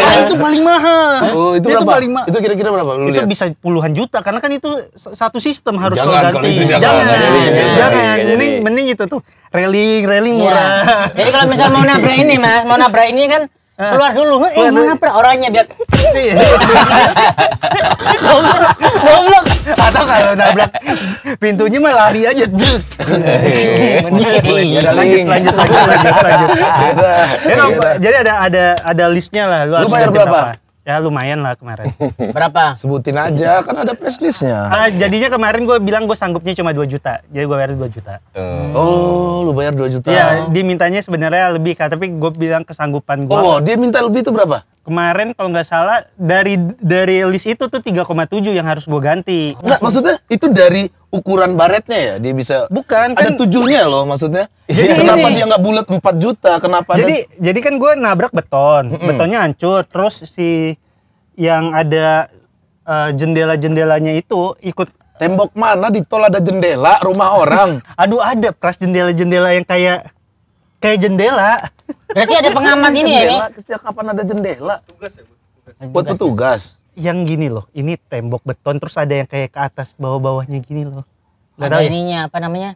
Ah, itu paling mahal. Oh, itu, berapa? paling Itu kira-kira berapa lu Itu bisa puluhan juta karena kan itu satu sistem harus lo ganti. Jangan, jangan. Jangan. Mending mending itu tuh railing railing iya. murah jadi kalau misal mau nabrak ini mas mau nabrak ini kan keluar dulu eh mau nabrak orangnya biar iya. goblok goblok atau kalau nabrak pintunya mah lari aja iya, lanjut lanjut lanjut lanjut jadi ada ada ada listnya lah lu, bayar berapa Ya lumayan lah kemarin. Berapa? Sebutin aja, kan ada press listnya. Ah, jadinya kemarin gue bilang gue sanggupnya cuma 2 juta, jadi gue bayar 2 juta. Hmm. Oh, lu bayar 2 juta? Iya, dia mintanya sebenarnya lebih kan, tapi gue bilang kesanggupan gue. Oh, dia minta lebih itu berapa? Kemarin kalau nggak salah dari dari list itu tuh 3,7 yang harus gue ganti. Enggak, maksudnya itu dari ukuran baretnya ya dia bisa bukan ada kan, tujuhnya loh maksudnya jadi kenapa ini, dia nggak bulat 4 juta kenapa jadi ada... jadi kan gue nabrak beton mm -mm. betonnya hancur terus si yang ada uh, eh, jendela jendelanya itu ikut tembok mana di tol ada jendela rumah orang aduh ada kelas jendela jendela yang kayak kayak jendela berarti ada pengaman ya, ini jendela, ya ini kapan ada jendela tugas ya buat ya? petugas yang gini loh ini tembok beton terus ada yang kayak ke atas bawah-bawahnya gini loh Gak ada ya? ininya apa namanya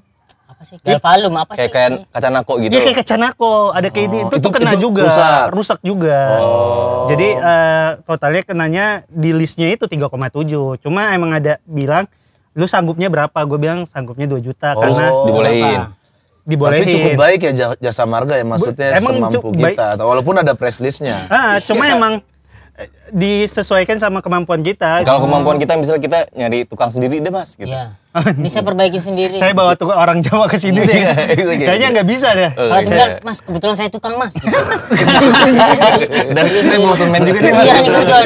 apa sih iya, galvalum apa kayak sih kayak kaca nako gitu iya kayak kaca nako ada kayak oh, ini itu, itu kena itu juga rusak, rusak juga oh. jadi uh, totalnya kenanya di listnya itu 3,7 cuma emang ada bilang lu sanggupnya berapa gue bilang sanggupnya 2 juta oh, karena dibolehin apa? dibolehin. Tapi cukup baik ya jasa marga ya maksudnya emang semampu kita. Baik. walaupun ada press listnya. Ah, cuma iya. emang disesuaikan sama kemampuan kita. Kalau hmm. kemampuan kita misalnya kita nyari tukang sendiri deh mas gitu. Yeah. bisa perbaiki sendiri. Saya bawa tukang orang Jawa ke sini. Gitu, ya. Kayaknya nggak bisa deh. Oh, Kalau Mas, kebetulan saya tukang, Mas. Dan saya mau semen juga nih, Mas.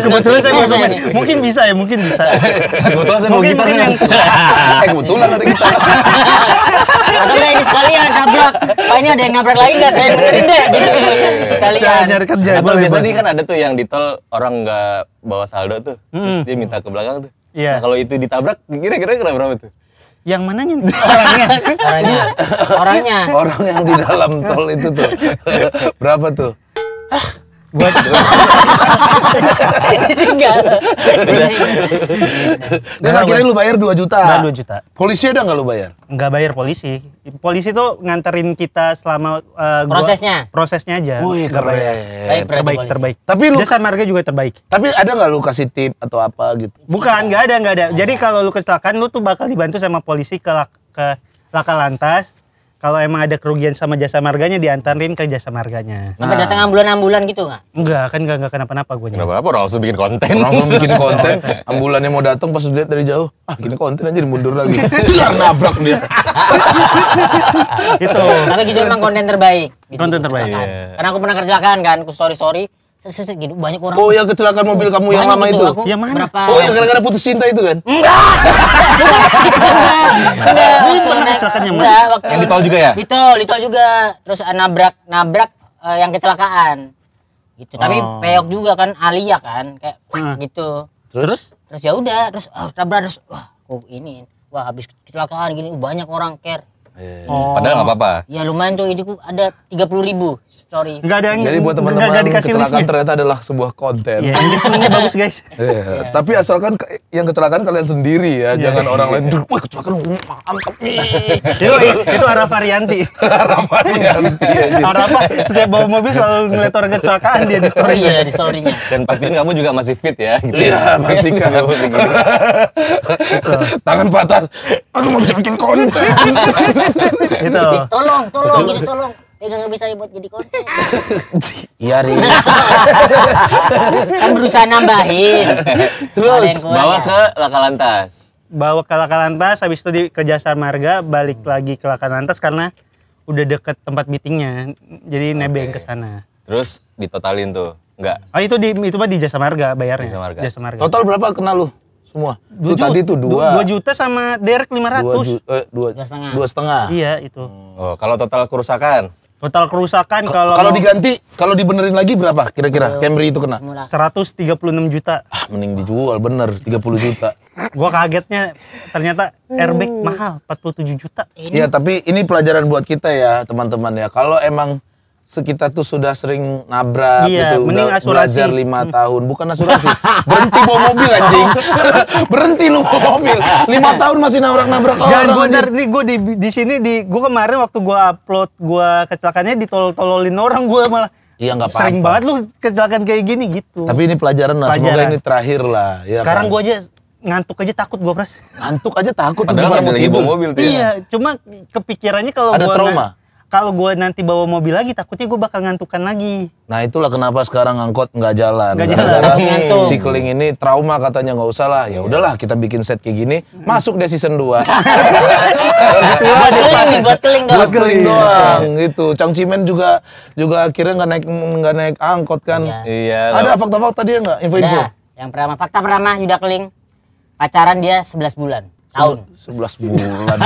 kebetulan saya mau semen. Mungkin bisa ya, mungkin bisa. kebetulan saya mau gitar Eh, kebetulan ada gitar. Atau nggak ini sekalian nabrak. Pak ini ada yang nabrak lagi nggak saya dengerin deh gitu. Sekalian. Cari kerja. Atau biasanya kan ada tuh yang di tol orang nggak bawa saldo tuh. Terus hmm. dia minta ke belakang tuh Iya. Nah, kalau itu ditabrak kira-kira kira berapa tuh? Yang nih? Orangnya. Orangnya. Orangnya. Orang yang di dalam tol itu tuh. berapa tuh? Ah, buat ditinggal. Dan akhirnya lu bayar 2 juta. Bayar 2 juta. Polisi ada nggak lu bayar? Nggak bayar polisi. Polisi tuh nganterin kita selama uh, gua, prosesnya. prosesnya aja. Wih, keren. Baik, terbaik, terbaik. Tapi lu jasa marga juga terbaik. Tapi ada nggak lu kasih tip atau apa gitu? Bukan, nggak ada, nggak ada. Oh. Jadi kalau lu kecelakaan lu tuh bakal dibantu sama polisi ke ke laka lantas kalau emang ada kerugian sama jasa marganya diantarin ke jasa marganya. Nah. datang ambulan-ambulan gitu nggak? Enggak, kan enggak, enggak kenapa-napa gue. Kenapa-napa orang langsung bikin konten. Orang langsung bikin konten, ambulannya mau datang pas lihat dari jauh, ah gini konten aja mundur lagi. Biar nabrak dia. itu. Tapi gitu emang konten terbaik. Gitu, konten terbaik. Iya. Karena aku pernah kerjakan kan, aku story-story, seset gitu banyak orang. Oh yang kecelakaan mobil oh, kamu yang lama gitu itu. itu. Yang mana? Berapa... Oh yang gara-gara putus cinta itu kan? Enggak. Enggak. Enggak. Kecelakaan yang mana? Yang di tol juga ya? Di tol, di tol juga. Terus eh, nabrak nabrak uh, yang kecelakaan. Gitu. Tapi oh. peok juga kan alia kan kayak hmm. gitu. Terus? Terus ya udah, terus oh, nabrak terus wah, oh, ini wah habis kecelakaan gini banyak orang care Yeah. Oh. Padahal gak apa-apa. Ya lumayan tuh itu ada tiga puluh ribu story. Gak ada yang. Jadi buat teman-teman kecelakaan ternyata adalah sebuah konten. Yeah. ini bagus guys. Yeah. Yeah. Tapi asalkan yang kecelakaan kalian sendiri ya, yeah. jangan yeah. orang lain. Iya. Wah kecelakaan oh, mantap nih. Iya. itu itu arah varianti. arah varianti. arah apa? Setiap bawa mobil selalu ngeliat orang kecelakaan dia di story. Iya di storynya. Dan pastiin kamu juga masih fit ya. Gitu. Iya gitu. yeah, pastikan. Tangan patah. Aduh mau bisa bikin konten. Gitu. Tolong, tolong, jadi tolong. Dia gak bisa buat jadi konten. Iya, Ri. kan berusaha nambahin. Terus ya. bawa ke laka lantas. Bawa ke laka lantas, habis itu di, ke Jasa Marga, balik lagi ke laka lantas karena udah deket tempat meetingnya. Jadi okay. nebeng ke sana. Terus ditotalin tuh. Enggak. Ah oh, itu di itu mah di jasa marga bayarnya. Jasa marga. Jasa marga. Total berapa kena lu? semua. Dua itu tadi tuh dua. Dua juta sama derek lima ratus. Dua eh, dua, dua setengah. Dua setengah. Iya itu. Hmm. Oh, kalau total kerusakan? Total kerusakan kalau kalau diganti, kalau dibenerin lagi berapa kira-kira Camry itu kena? seratus tiga puluh enam juta. Ah, mending dijual bener tiga puluh juta. Gua kagetnya ternyata airbag mahal empat puluh tujuh juta. Iya, tapi ini pelajaran buat kita ya, teman-teman ya. Kalau emang sekitar tuh sudah sering nabrak iya, gitu, mending udah asuransi. belajar lima hmm. tahun, bukan asuransi, berhenti bawa mobil anjing, berhenti lu bawa mobil, lima tahun masih nabrak-nabrak Jangan gue ntar, ini gue di, di sini di, gue kemarin waktu gue upload gue kecelakaannya ditolol-tololin orang gue malah. Iya nggak apa-apa. banget lu kecelakaan kayak gini gitu. Tapi ini pelajaran lah, pelajaran. semoga ini terakhir lah. Ya Sekarang kan? gue aja ngantuk aja takut gue pres. Ngantuk aja takut. Padahal kan lagi bawa mobil. Ya. Iya, cuma kepikirannya kalau ada gua trauma kalau gue nanti bawa mobil lagi takutnya gue bakal ngantukan lagi. Nah itulah kenapa sekarang angkot nggak jalan. Nggak jalan. Gara -gara si Keling ini trauma katanya nggak usah lah. Ya iya. udahlah kita bikin set kayak gini. Masuk deh season 2. buat Keling, buat Keling doang. Buat Keling iya. doang gitu. cimen juga juga akhirnya nggak naik nggak naik angkot kan. Iya. iya Ada fakta-fakta dia nggak info-info? Yang pertama fakta pertama Yuda Keling pacaran dia 11 bulan tahun sebelas bulan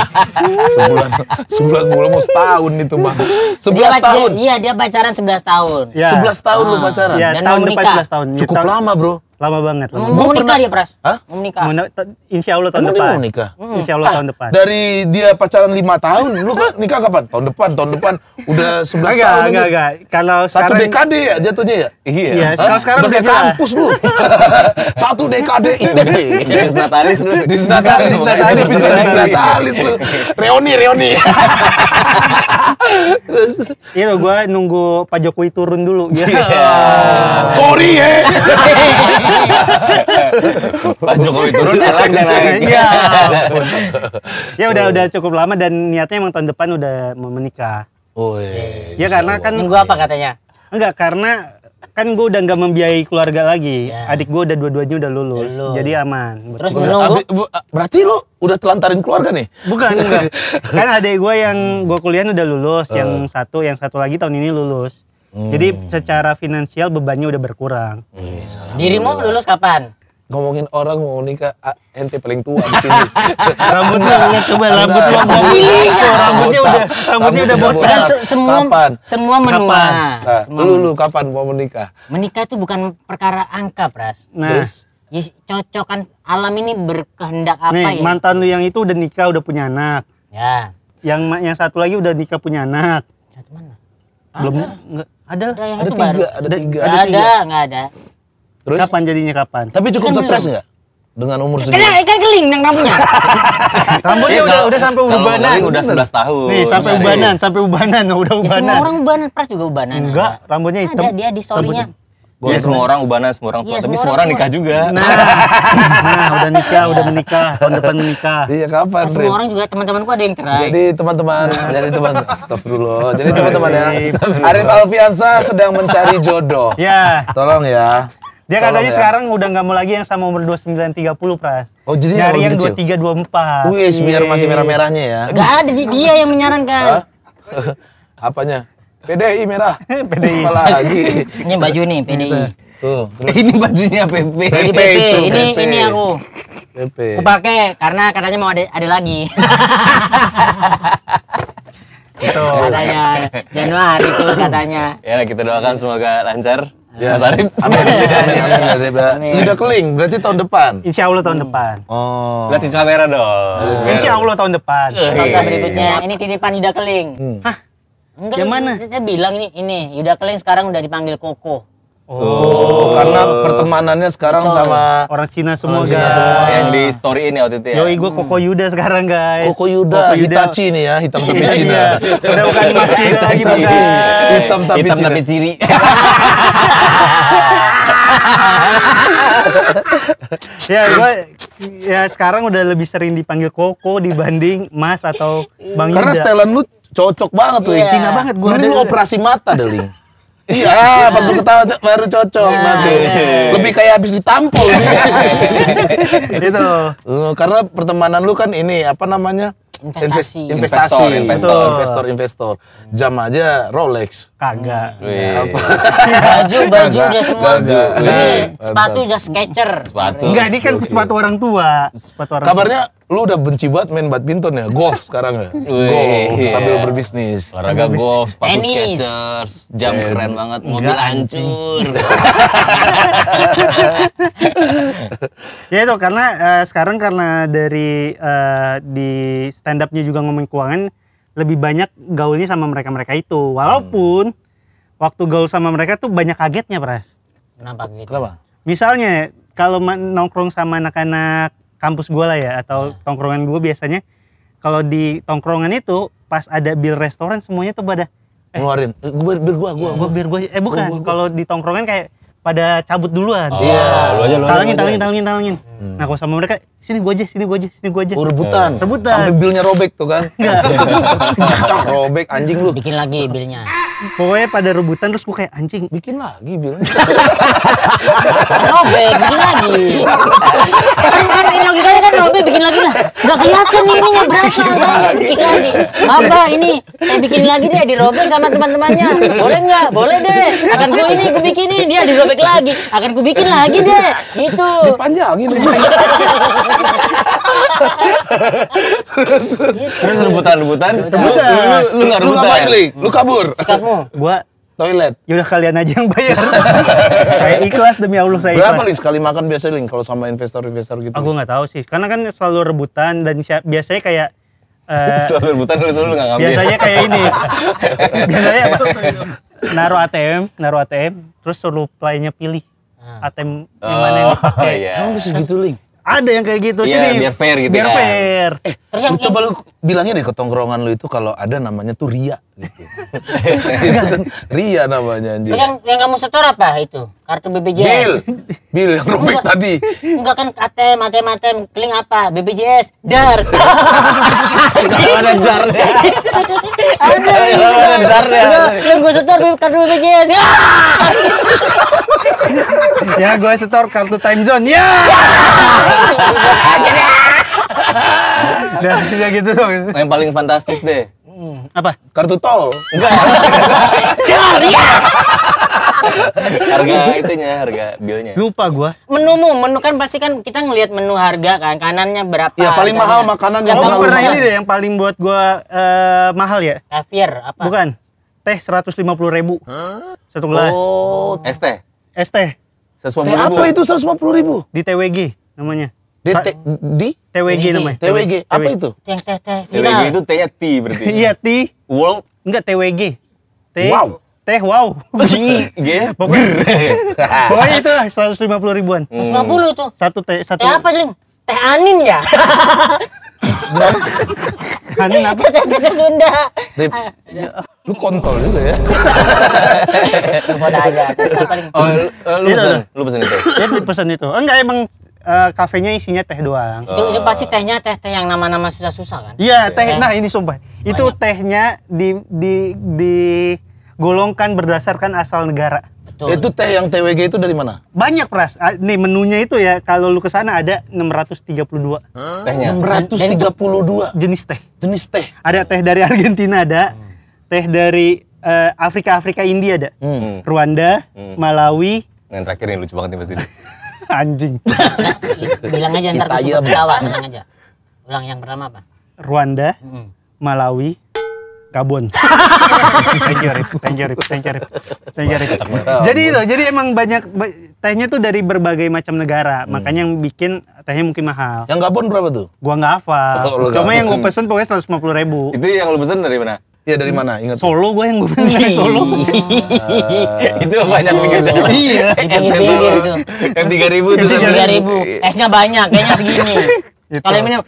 sebulan sebelas bulan mau setahun itu bang sebelas tahun iya dia pacaran sebelas tahun ya. sebelas ya. tahun ah. pacaran ya, dan tahun mau menikah tahun. Ya, cukup tahun. lama bro Lama banget. Lama mau nikah nikah dia Pras? Hah? Mau nikah? Insya Allah tahun Emang depan. mau nikah? Insya Allah hmm. ah, tahun depan. Dari dia pacaran lima tahun, lu kan nikah kapan? Tahun depan, tahun depan udah sebelas tahun. Enggak, enggak, enggak. Kalau Satu sekarang... dekade ya jatuhnya ya? Iya. sekarang, sekarang udah kayak kampus lu. Satu dekade ITB. Iya, iya. iya, disnatalis lu. Disnatalis. Disnatalis. Disnatalis lu. Reoni, reoni. Terus. Iya gue nunggu Pak Jokowi turun dulu. Sorry ya. Pak Jokowi turun elang jangan ya. ya udah udah cukup lama dan niatnya emang tahun depan udah mau menikah. Oh iya. Ya karena kan nunggu apa katanya? Enggak karena kan gue udah nggak membiayai keluarga lagi. Ya. Adik gue udah dua-duanya udah lulus, lulus. jadi aman. Terus menunggu. Berarti lu udah telantarin keluarga nih? Bukan, enggak. kan adik gue yang gue kuliah udah lulus, uh. yang eh. satu, yang satu lagi tahun ini lulus. Hmm. Jadi secara finansial bebannya udah berkurang. Hmm. Dirimu lulus kapan? Ngomongin orang mau nikah ente paling tua di sini. rambutnya enggak coba rambut lu rambutnya, rambutnya udah rambutnya udah botak. Semua kapan? semua menua. Nah, semua lu lu kapan mau menikah? Menikah itu bukan perkara angka, Pras. Nah. Terus ya cocokan alam ini berkehendak apa Nih, ya? mantan lu yang itu udah nikah udah punya anak. Ya. Yang yang satu lagi udah nikah punya anak. Satu mana? Belum enggak ada. Ada, ada tiga, ada tiga. Ada, ada, tiga. enggak ada. Terus kapan jadinya kapan? Tapi cukup kan stres enggak? dengan umur kan segini. Kena ikan keling yang rambutnya. rambutnya udah udah sampai ubanan. udah 11 tahun. Nih, sampai ubanan, sampai ubanan, udah ubanan. Ya, semua orang ubanan, Pras juga ubanan. Enggak, rambutnya hitam. Ada dia di story-nya. Gua ya, semua orang ubana, semua orang tua, ya, tapi semua orang, orang nikah juga. Nah, nah udah nikah, udah menikah, tahun depan menikah. Iya, kapan? Nah, semua orang juga teman-temanku ada yang cerai. Jadi teman-teman, jadi teman astagfirullah. Jadi teman-teman ya, Arif Alfiansa sedang mencari jodoh. Ya. Tolong ya. Dia Tolong katanya ya. sekarang udah nggak mau lagi yang sama umur tiga puluh, Pras. Oh, jadi Nyari yang, dua tiga dua empat. Wih, biar masih iya. merah-merahnya ya. Gak ada dia yang menyarankan. Apanya? PDI merah. PDI. lagi? Ini baju nih PDI. Tuh, ini bajunya PP. Ini PP, itu, ini PP. ini aku. PP. Kupake karena katanya mau ada ada lagi. itu katanya Januari itu katanya. Ya kita doakan semoga lancar. Ya. Mas Arif. Amin. Amin. Amin. Amin. Amin. Amin. Udah keling berarti tahun depan. Insya Allah tahun depan. Oh. Lihat kamera dong. Eh. Insya Allah tahun depan. Iya, iya. Tahun berikutnya ini titipan Udah keling. Hmm. Hah? Enggak, yang mana? Saya bilang ini, ini Yuda Keleng sekarang udah dipanggil Koko. Oh, karena pertemanannya sekarang oh. sama orang Cina semua. Orang Cina semua semua yang di iya. story ini waktu itu ya. Yoi gue hmm. Koko Yuda sekarang guys. Koko Yuda, Koko Yuda. Hitachi nih ya, hitam tapi iya, Cina. Iya. Udah bukan Mas Yuda lagi bukan. Hitam tapi hitam Cina. tapi ciri. ya gue ya sekarang udah lebih sering dipanggil Koko dibanding Mas atau Bang Yuda. Karena setelan lu cocok banget tuh, yeah. Cina banget gue. Mending lu operasi mata, Deling. Iya, pas ketawa baru cocok nah, iya. Lebih kayak habis ditampol sih. gitu. Eh, karena pertemanan lu kan ini apa namanya? Investasi. Investasi. investor, investor, investor. Jam aja Rolex. Kagak. Hmm. Iya. Baju baju udah semua. Baju. Iya. sepatu udah sketcher. Sepatu. Enggak, ini kan sepatu iya. orang tua. Sepatu orang Kabarnya lu udah benci banget main badminton ya? Golf sekarang ya? golf sambil berbisnis. Olahraga golf, sepatu sketchers, jam keren banget, mobil hancur. ya itu karena eh, sekarang karena dari eh, di stand up-nya juga ngomongin keuangan, lebih banyak gaulnya sama mereka-mereka itu. Walaupun hmm. waktu gaul sama mereka tuh banyak kagetnya, Pras. Kenapa gitu? Kenapa? Misalnya kalau nongkrong sama anak-anak kampus gue lah ya atau hmm. tongkrongan gue biasanya kalau di tongkrongan itu pas ada bill restoran semuanya tuh pada eh, ngeluarin eh, gue bill gue gue gue bill gue eh bukan kalau di tongkrongan kayak pada cabut duluan. Iya, oh, iya lu aja lu. Talangin, talangin, talangin, talangin. Hmm. Nah, kalau sama mereka sini gua aja, sini gua aja, sini gua aja. Oh, rebutan. Eh, rebutan. Sampai bilnya robek tuh kan. robek anjing lu. Bikin lagi bilnya. Pokoknya pada rebutan terus gua kayak anjing, bikin lagi bilnya. robek, bikin lagi. kan kan ini logikanya kan robek bikin lagi lah. Enggak kelihatan ininya berapa, kan bikin lagi. Apa ini saya bikin lagi deh di dirobek sama teman-temannya. Boleh enggak? Boleh deh. Akan gua ini gua bikinin dia di dirobek lagi. Akan gua bikin lagi deh. Gitu. Dipanjangin. terus terus terus rebutan rebutan rebutan lu lu nggak rebutan lu ngapain li lu kabur sekarang gua toilet ya udah kalian aja yang bayar saya ikhlas demi allah saya berapa li sekali makan biasa link kalau sama investor investor gitu aku nggak tahu sih karena kan selalu rebutan dan biasanya kayak eh, selalu rebutan lu selalu lu ngambil biasanya kayak ini biasanya naruh ATM naruh ATM terus suruh pelayannya pilih ATM ah. yang mana yang pakai. oh, iya. emang bisa gitu l ada yang kayak gitu ya, sini. biar fair gitu biar kan. Biar fair. Eh, terus yang coba lu bilangnya deh ketongkrongan lu itu kalau ada namanya tuh Ria gitu. itu kan Ria namanya anjir. Yang, yang kamu setor apa itu? Kartu BBJS. Bil. Bil yang robek tadi. Enggak kan ATM, ATM, ATM, keling apa? BBJS. Dar. ada dar. ada. Ada dar ya. Yang gue ya. ya, setor kartu BBJS. Ya. ya gue setor kartu Timezone Ya. Yeah! nah, ya gitu dong. Yang paling fantastis deh. Hmm, apa? Kartu tol. Enggak. Karya. Iya. harga itunya, harga bilnya. Lupa gua. Menu mu, menu kan pasti kan kita ngelihat menu harga kan, kanannya berapa. Ya paling harganya. Gitu mahal kan. makanan yang oh, pernah ini deh yang paling buat gua uh, mahal ya. Kafir apa? Bukan. Teh 150 ribu huh? Satu gelas. Oh, es teh. Es teh. Apa itu 150 ribu? Di TWG namanya. T di TWG namanya. TWG. Apa itu? Yang teh teh. TWG itu T-nya T berarti. Iya, T. World. Enggak TWG. T. Wow. Teh wow. G, G. Pokoknya, pokoknya itu lah seratus lima puluh ribuan. lima puluh tuh. Satu teh satu. Teh apa, jeng Teh Anin ya? Anin apa? Teh Sunda. Ah. Lu kontol juga ya. Coba ya. aja. Oh, lu iya. pesen, lu pesen itu. Ya pesen itu. Enggak emang uh, kafenya isinya teh doang. Itu, itu pasti tehnya teh-teh yang nama-nama susah-susah kan? Iya, iya. teh. Nah, ini sumpah. Banyak. Itu tehnya di di di golongkan berdasarkan asal negara. Betul. Itu teh yang TWG itu dari mana? Banyak pras. Ah, nih menunya itu ya kalau lu kesana ada 632. Hmm. Tehnya. 632 jenis teh. Jenis teh. Ada teh dari Argentina ada. Hmm. Teh dari eh, Afrika Afrika India ada. Hmm. Rwanda, hmm. Malawi. Yang terakhir yang lucu banget nih pasti. Anjing. bilang aja ntar gue suka ketawa, bilang aja. Ulang yang pertama apa? Rwanda, Malawi, Gabon. thank you, Rip. Thank you, Rip. Thank you, Rip. Thank you, Rip. Jadi itu, jadi emang banyak tehnya tuh dari berbagai macam negara. Hmm. Makanya yang bikin tehnya mungkin mahal. Yang Gabon berapa tuh? Gua nggak hafal. Oh, Cuma yang gue pesen pokoknya 150 ribu. Itu yang lu pesen dari mana? Iya dari mana? Ingat Solo gue yang gue pengen Solo. Iya. itu banyak pikir jalan. Iya. Esnya Solo. Yang tiga ribu tuh. Tiga ribu. Esnya banyak. Kayaknya segini. Gitu. Kalau minum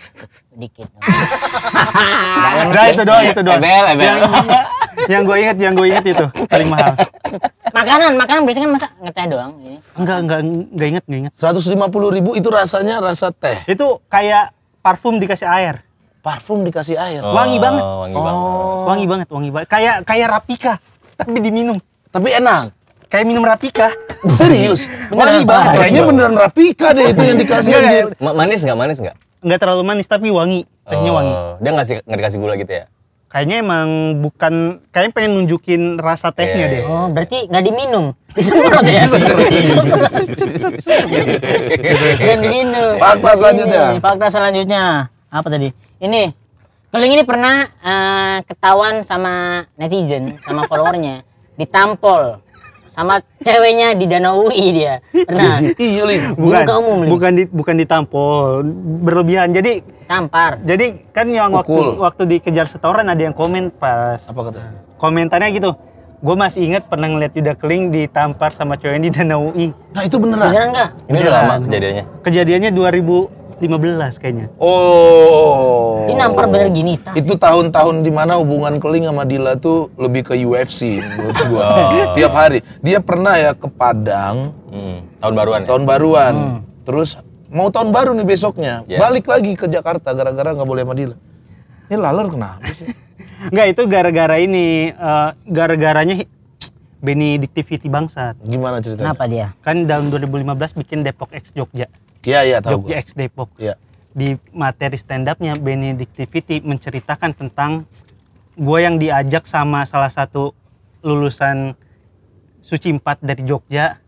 dikit. Udah itu doang, itu doang. Ebel, ebel. Yang, gue inget, yang gue inget itu paling mahal. Makanan, makanan biasanya kan masa ngeteh doang. Enggak, enggak, enggak inget, enggak inget. Seratus lima puluh ribu itu rasanya rasa teh. Itu kayak parfum dikasih air. Parfum dikasih air. Oh, wangi banget. Wangi oh. banget. Wangi banget, wangi banget. Kayak kayak Rapika tapi diminum. Tapi enak. Kayak minum Rapika. Serius? Beneran wangi banget. Kayaknya beneran Rapika deh itu yang dikasih. Ma manis nggak manis nggak? Nggak terlalu manis tapi wangi. Tehnya wangi. Oh. dia ngasih nggak dikasih gula gitu ya? kayaknya emang bukan kayaknya pengen nunjukin rasa tehnya yeah. deh. Iya. Oh, berarti nggak diminum. Disemprot ya. Dan diminum. Fakta selanjutnya. Fakta selanjutnya. Apa tadi? ini Keling ini pernah uh, ketahuan sama netizen, sama followernya, ditampol sama ceweknya di Danau UI dia. Pernah. Iya, bukan, umum, bukan di, bukan ditampol, berlebihan. Jadi tampar. Jadi kan yang waktu waktu waktu dikejar setoran ada yang komen pas. Apa kata? Komentarnya gitu. Gue masih ingat pernah ngeliat Yuda Keling ditampar sama ceweknya di Danau UI. Nah itu beneran? Beneran nggak? Ini udah lama kejadiannya? Kejadiannya 2000 15 kayaknya. Oh. Ini nampar bener gini. Tas. Itu tahun-tahun di mana hubungan Keling sama Dila tuh lebih ke UFC menurut gua. Tiap hari. Dia pernah ya ke Padang. Hmm. Tahun baruan ya? Tahun baruan. Hmm. Terus mau tahun baru nih besoknya. Yeah. Balik lagi ke Jakarta gara-gara nggak boleh sama Dila. Ini laler kenapa sih? Enggak itu gara-gara ini. Uh, gara-garanya Benny Diktivity Bangsat. Gimana ceritanya? Kenapa dia? Kan lima 2015 bikin Depok X Jogja. Iya, iya, tahu Jogja X Depok. Iya. Di materi stand up-nya Benedictivity menceritakan tentang gue yang diajak sama salah satu lulusan Suci Empat dari Jogja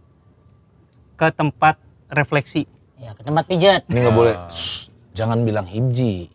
ke tempat refleksi. Ya, ke tempat pijat. Ini nggak boleh. Shh ah. Jangan bilang hibji.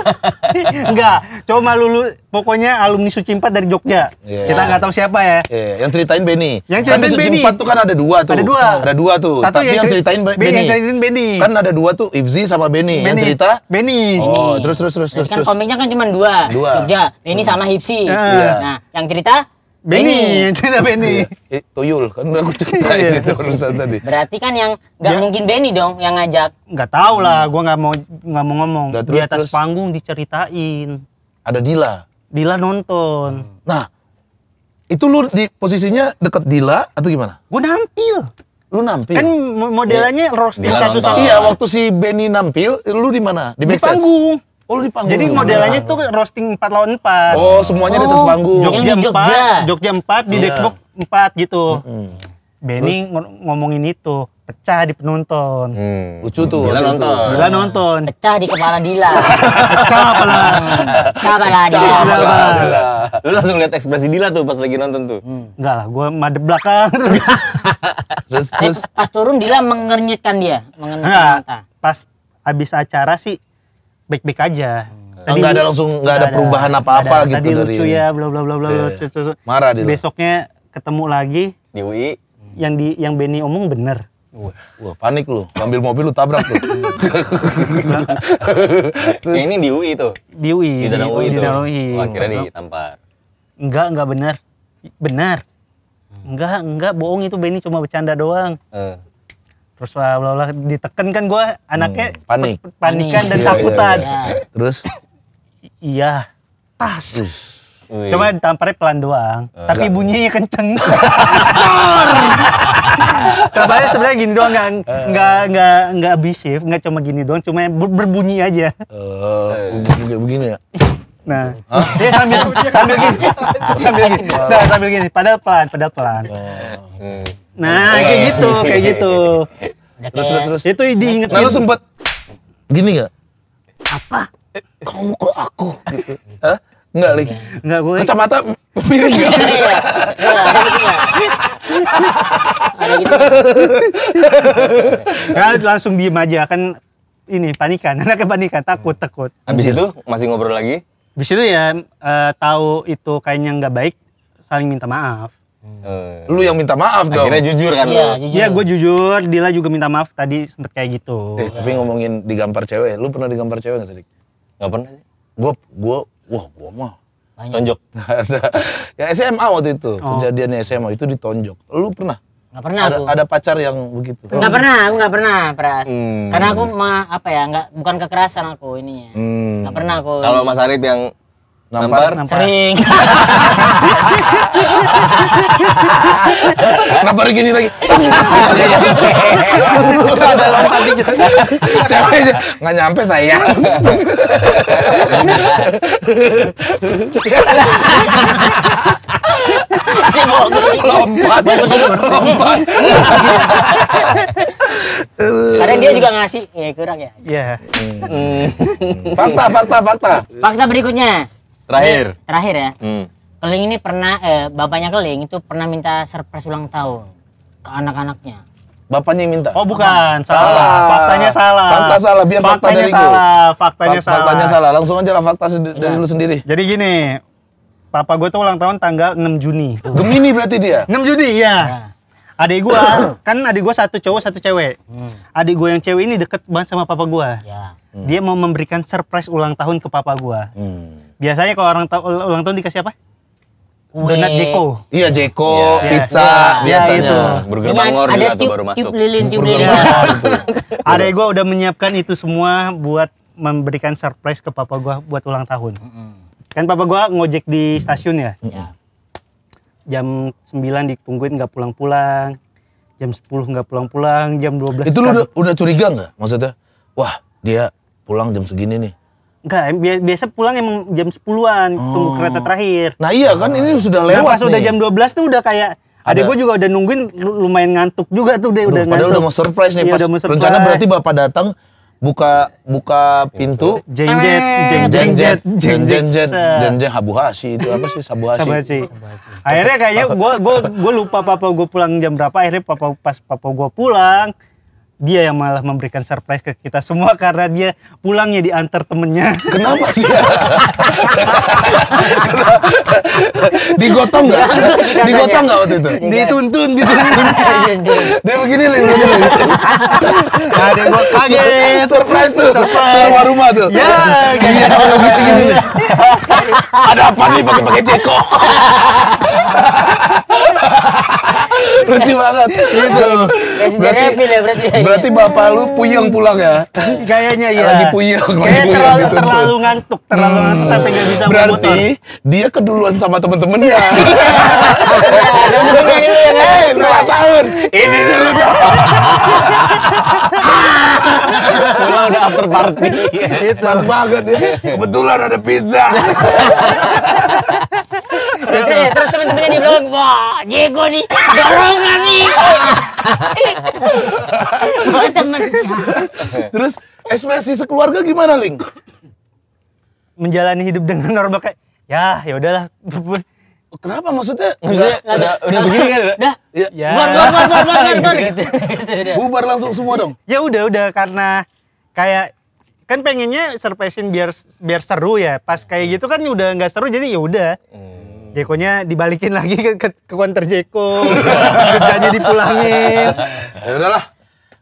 Enggak, coba lulu pokoknya alumni Suci 4 dari Jogja. Yeah. Kita nggak tahu siapa ya. Yeah. Yang ceritain Benny. Yang ceritain Suci Benny. Suci 4 tuh kan ada dua tuh. Ada dua. Ada dua tuh. Satu Tapi yang, ceritain Benny. Benny. Yang ceritain Benny. Kan ada dua tuh, Ibzi sama Benny. Yang cerita Benny. Oh, terus terus terus kan terus. Kan komiknya kan cuma dua. Dua. Jogja. Benny sama Yeah. Yeah. Nah, yang cerita Benny, cerita Benny. Iya. Eh, tuyul kan udah aku ceritain iya. itu urusan tadi. Berarti kan yang nggak ya. mungkin Benny dong yang ngajak. Nggak tahu lah, hmm. gue nggak mau nggak mau ngomong. gak, nah, terus, di atas terus. panggung diceritain. Ada Dila. Dila nonton. Hmm. Nah, itu lu di posisinya deket Dila atau gimana? Gue nampil. Lu nampil. Kan modelannya iya. roasting satu-satu. Iya, waktu si Benny nampil, lu di mana? Di, di panggung Oh, lu di panggung. Jadi modelannya tuh roasting 4 lawan 4. Oh, semuanya oh. di atas oh. panggung. Jogja, Jogja 4, Jogja 4, di yeah. Dexbox 4 gitu. Mm -hmm. Benny ng- ngomongin itu pecah di penonton. Hmm. Lucu tuh. Dila nonton. Dila nonton. Pecah di kepala Dila. pecah kepala. Pecah kepala Dila. Dila. Dila. Lu langsung lihat ekspresi Dila tuh pas lagi nonton tuh. Hmm. Enggak lah, gua madep belakang. terus eh, terus pas turun Dila mengernyitkan dia, mengernyitkan mata. Pas habis acara sih baik-baik aja. Hmm. Tadi, oh, nggak ada langsung nggak ada, perubahan apa-apa gitu tadi dari lucu ya bla bla bla bla. Iya. Marah dia. Besoknya ketemu lagi di UI. Yang di yang Benny omong bener. Wah, wah panik lu, ambil mobil lu tabrak tuh. ini di UI tuh. Di UI. Di dalam UI. Di dalam UI. akhirnya di ditampar. Enggak, enggak benar. Benar. Enggak, hmm. enggak bohong itu Benny cuma bercanda doang. Uh terus bla bla diteken kan gue anaknya hmm, panik panikan panik. dan iya, iya, takutan iya, iya, iya. terus iya tas Ush. cuma tamparnya pelan doang uh, tapi enggak. bunyinya kenceng Tampaknya sebenarnya gini doang nggak nggak uh, eh. nggak nggak abisif nggak cuma gini doang cuma ber, berbunyi aja. Uh, begini ya. Nah, dia sambil sambil gini, sambil gini, nah, sambil gini, padahal pelan, padahal pelan. Oh. Hmm. Nah, oh. kayak iya. gitu, kayak gitu. terus terus terus. Itu diinget. Nah, lu sempet gini gak? Apa? Kamu mukul aku Hah? Enggak, Li. Enggak, gue. Kacamata miring gak? Enggak, iya, iya. gitu. Enggak, langsung diem aja kan ini panikan, anaknya panikan, takut, takut. Habis itu masih ngobrol lagi? Habis itu ya uh, tahu itu kayaknya nggak baik, saling minta maaf. Hmm. Lu yang minta maaf dong. Akhirnya jujur kan Iya, iya jujur. Iya, gue jujur. Dila juga minta maaf tadi sempet kayak gitu. Eh, tapi ngomongin digampar cewek, lu pernah digampar cewek gak Sedik? Gak pernah sih. Gue, gue, wah gue mah. Banyak. Tonjok. ya SMA waktu itu, oh. kejadian SMA itu ditonjok. Lu pernah? Gak pernah ada, aku. Ada pacar yang begitu? Gak oh. pernah, aku gak pernah peras. Hmm. Karena aku mah, apa ya, gak, bukan kekerasan aku ininya. Hmm. Gak pernah aku. Kalau Mas Arif yang Nampar, nampar. sering. nampar gini lagi. Ada Ceweknya nggak nyampe saya. lompat, lompat. Karena dia juga ngasih, ya kurang ya. Iya. Yeah. Hmm. Fakta, fakta, fakta. Fakta berikutnya terakhir ini, iya, terakhir ya hmm. keling ini pernah eh, bapaknya keling itu pernah minta surprise ulang tahun ke anak-anaknya bapaknya minta oh bukan salah, salah. faktanya salah fakta salah biar faktanya dari salah gue. faktanya Fak, salah faktanya salah langsung aja lah fakta dari iya. lu sendiri jadi gini papa gue tuh ulang tahun tanggal 6 Juni Gemini berarti dia 6 Juni iya ya adik gue kan adik gue satu cowok satu cewek hmm. adik gue yang cewek ini deket banget sama papa gue ya. hmm. dia mau memberikan surprise ulang tahun ke papa gue hmm. biasanya kalau orang ta- ulang tahun dikasih apa Kue. Donat Jeko. Iya Jeko, yeah. Iya. pizza yeah. Iya, biasanya. Yeah, Burger Bangor juga tuh baru masuk. Tiup lilin, tiup lilin. Ada gue udah menyiapkan itu semua buat memberikan surprise ke papa gue buat ulang tahun. Mm -hmm. Kan papa gue ngojek di stasiun ya. -hmm jam 9 ditungguin nggak pulang-pulang jam 10 nggak pulang-pulang jam 12 itu lu udah, udah curiga nggak maksudnya wah dia pulang jam segini nih Enggak, biasa pulang emang jam 10-an, hmm. tunggu oh. kereta terakhir. Nah iya kan, ini nah, sudah lewat nah, pas nih. udah jam 12 tuh udah kayak, Adik gue juga udah nungguin lumayan ngantuk juga tuh deh Aduh, udah padahal ngantuk. udah mau surprise nih iya, pas. Surprise. Rencana berarti bapak datang buka buka pintu jenjet jenjet jenjet jenjet jenjet jenjet hasi itu apa sih sabu hasi. akhirnya kayaknya gue gue gue lupa papa gue pulang jam berapa akhirnya papa pas papa gue pulang dia yang malah memberikan surprise ke kita semua karena dia pulangnya diantar temennya. Kenapa dia? Digotong nggak? Digotong nggak waktu itu? Dituntun, dituntun. dia begini lagi begini nih. Nah, Ada buat kaget. Surprise tuh. Surprise. Sama rumah tuh. Ya, kayak iya, kalau gitu. begini. Ada apa nih pakai-pakai ceko? lucu banget gitu berarti ya, ya. berarti bapak lu puyeng pulang ya kayaknya ya lagi puyeng kayak terlalu gitu. terlalu ngantuk terlalu hmm. ngantuk sampai nggak bisa berarti motor. dia keduluan sama temen-temennya hei dua kan? eh, tahun ini dulu dong pulang udah after party pas banget ya kebetulan ada pizza terus teman-temannya di belakang wah Diego nih dorongan nih temen terus ekspresi sekeluarga gimana Ling menjalani hidup dengan normal kayak ya ya udahlah oh, Kenapa maksudnya? Maksudnya udah, udah, udah begini kan? Udah. Ya. ya. Bubar, bubar, bubar, bubar, bubar, gitu. gitu. bubar langsung semua dong. Ya udah, udah karena kayak kan pengennya surprisein biar biar seru ya. Pas kayak hmm. gitu kan udah nggak seru jadi ya udah. Hmm Hmm. Jekonya dibalikin lagi ke, ke, ke counter Jeko. Kerjanya dipulangin. Ya udahlah.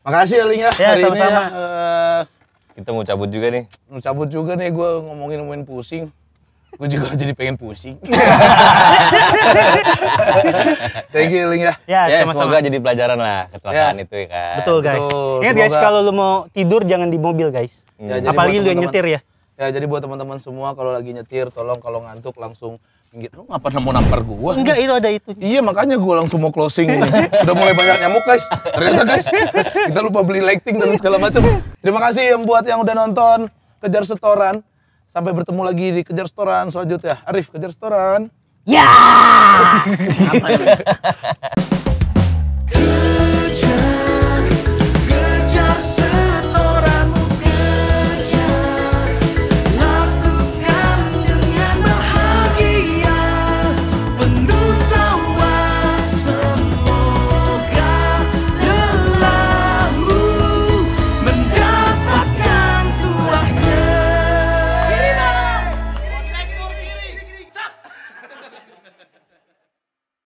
Makasih ya Ling ya. ya sama -sama. ya. Eh, kita mau cabut juga nih. Mau cabut juga nih gue ngomongin ngomongin pusing. Gue juga jadi pengen pusing. Thank you Ling ya. Ya, ya sama -sama. semoga jadi pelajaran lah kecelakaan ya. itu ya kan. Betul guys. Betul. Ingat semoga... guys kalau lu mau tidur jangan di mobil guys. Hmm. Ya, Apalagi lu yang nyetir ya. Ya jadi buat teman-teman semua kalau lagi nyetir tolong kalau ngantuk langsung pinggir gitu. lu pernah mau nampar gua enggak itu ada itu iya makanya gua langsung mau closing udah mulai banyak nyamuk guys ternyata guys kita lupa beli lighting dan segala macam terima kasih yang buat yang udah nonton kejar setoran sampai bertemu lagi di kejar setoran selanjutnya Arif kejar setoran ya yeah!